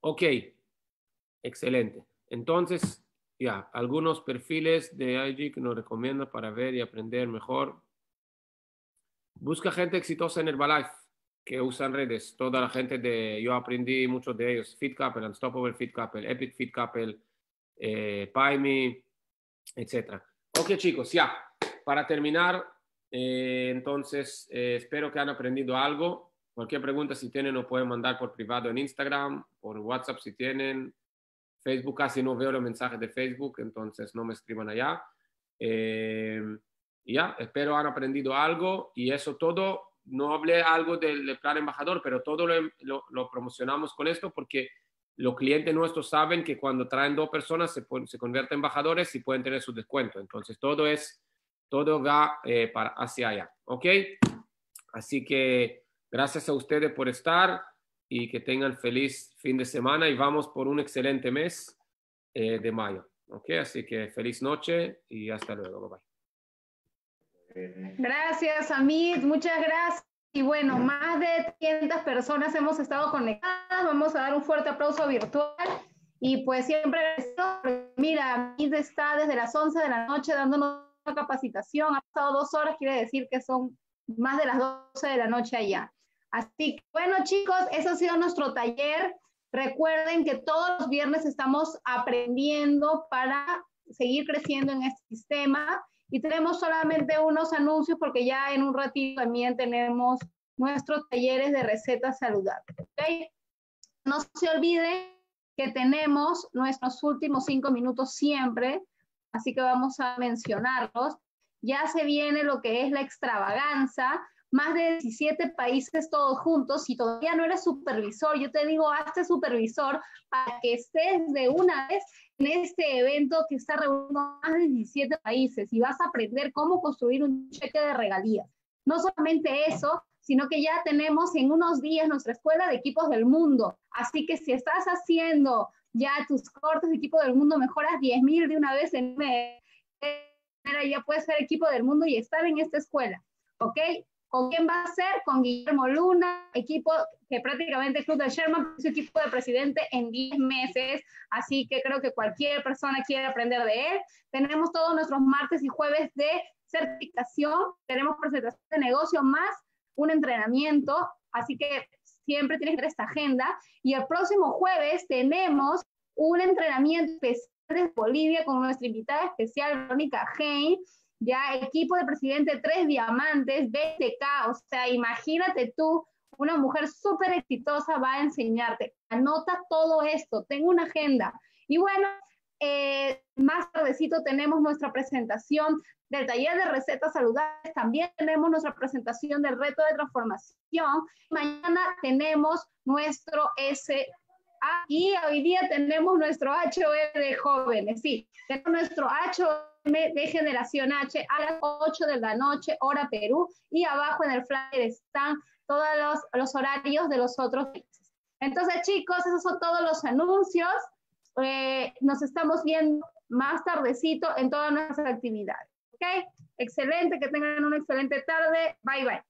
Ok, excelente. Entonces, ya, algunos perfiles de IG que nos recomienda para ver y aprender mejor. Busca gente exitosa en Herbalife que usan redes, toda la gente de, yo aprendí mucho de ellos, FitCapel, Unstoppable FitCapel, Epic FitCapel, eh, PyMe, etc. Ok chicos, ya, para terminar, eh, entonces eh, espero que han aprendido algo. Cualquier pregunta si tienen lo pueden mandar por privado en Instagram, por WhatsApp si tienen, Facebook casi no veo los mensajes de Facebook, entonces no me escriban allá. Eh, ya, espero han aprendido algo y eso todo no hablé algo del, plan embajador, pero todo lo, promocionamos con esto porque los clientes nuestros saben que cuando traen dos personas se, se convierten en embajadores y pueden tener su descuento. Entonces, todo es, todo va eh, para hacia allá, ¿ok? Así que gracias a ustedes por estar y que tengan feliz fin de semana y vamos por un excelente mes eh, de mayo, ¿ok? Así que feliz noche y hasta luego,
Gracias, Amit. Muchas gracias. Y bueno, más de 300 personas hemos estado conectadas. Vamos a dar un fuerte aplauso virtual. Y pues siempre Mira, Amit está desde las 11 de la noche dándonos una capacitación. Ha pasado dos horas, quiere decir que son más de las 12 de la noche allá. Así que bueno, chicos, eso ha sido nuestro taller. Recuerden que todos los viernes estamos aprendiendo para seguir creciendo en este sistema. Y tenemos solamente unos anuncios porque ya en un ratito también tenemos nuestros talleres de recetas saludables. ¿okay? No se olvide que tenemos nuestros últimos cinco minutos siempre, así que vamos a mencionarlos. Ya se viene lo que es la extravaganza, más de 17 países todos juntos y todavía no eres supervisor, yo te digo, hazte supervisor para que estés de una vez en este evento que está reuniendo más de 17 países y vas a aprender cómo construir un cheque de regalías. No solamente eso, sino que ya tenemos en unos días nuestra escuela de equipos del mundo. Así que si estás haciendo ya tus cortes de equipo del mundo, mejoras 10.000 de una vez en mes, ya puedes ser equipo del mundo y estar en esta escuela. ¿Ok? ¿Con quién va a ser? Con Guillermo Luna, equipo que prácticamente el club de Sherman su equipo de presidente en 10 meses, así que creo que cualquier persona quiere aprender de él. Tenemos todos nuestros martes y jueves de certificación, tenemos presentación de negocio más un entrenamiento, así que siempre tienes que ver esta agenda. Y el próximo jueves tenemos un entrenamiento especial de Bolivia con nuestra invitada especial, Verónica Hein, ya equipo de presidente, tres diamantes, BTK, o sea, imagínate tú, una mujer súper exitosa va a enseñarte, anota todo esto, tengo una agenda. Y bueno, eh, más tardecito tenemos nuestra presentación del taller de recetas saludables, también tenemos nuestra presentación del reto de transformación, mañana tenemos nuestro S.A. y hoy día tenemos nuestro HOE de jóvenes, sí, tenemos nuestro HOE de Generación H a las 8 de la noche, hora Perú, y abajo en el flyer están todos los, horarios de los otros Entonces, chicos, esos son todos los anuncios. Eh, nos estamos viendo más tardecito en todas nuestras actividades. ¿Ok? Excelente, que tengan una excelente tarde. Bye, bye.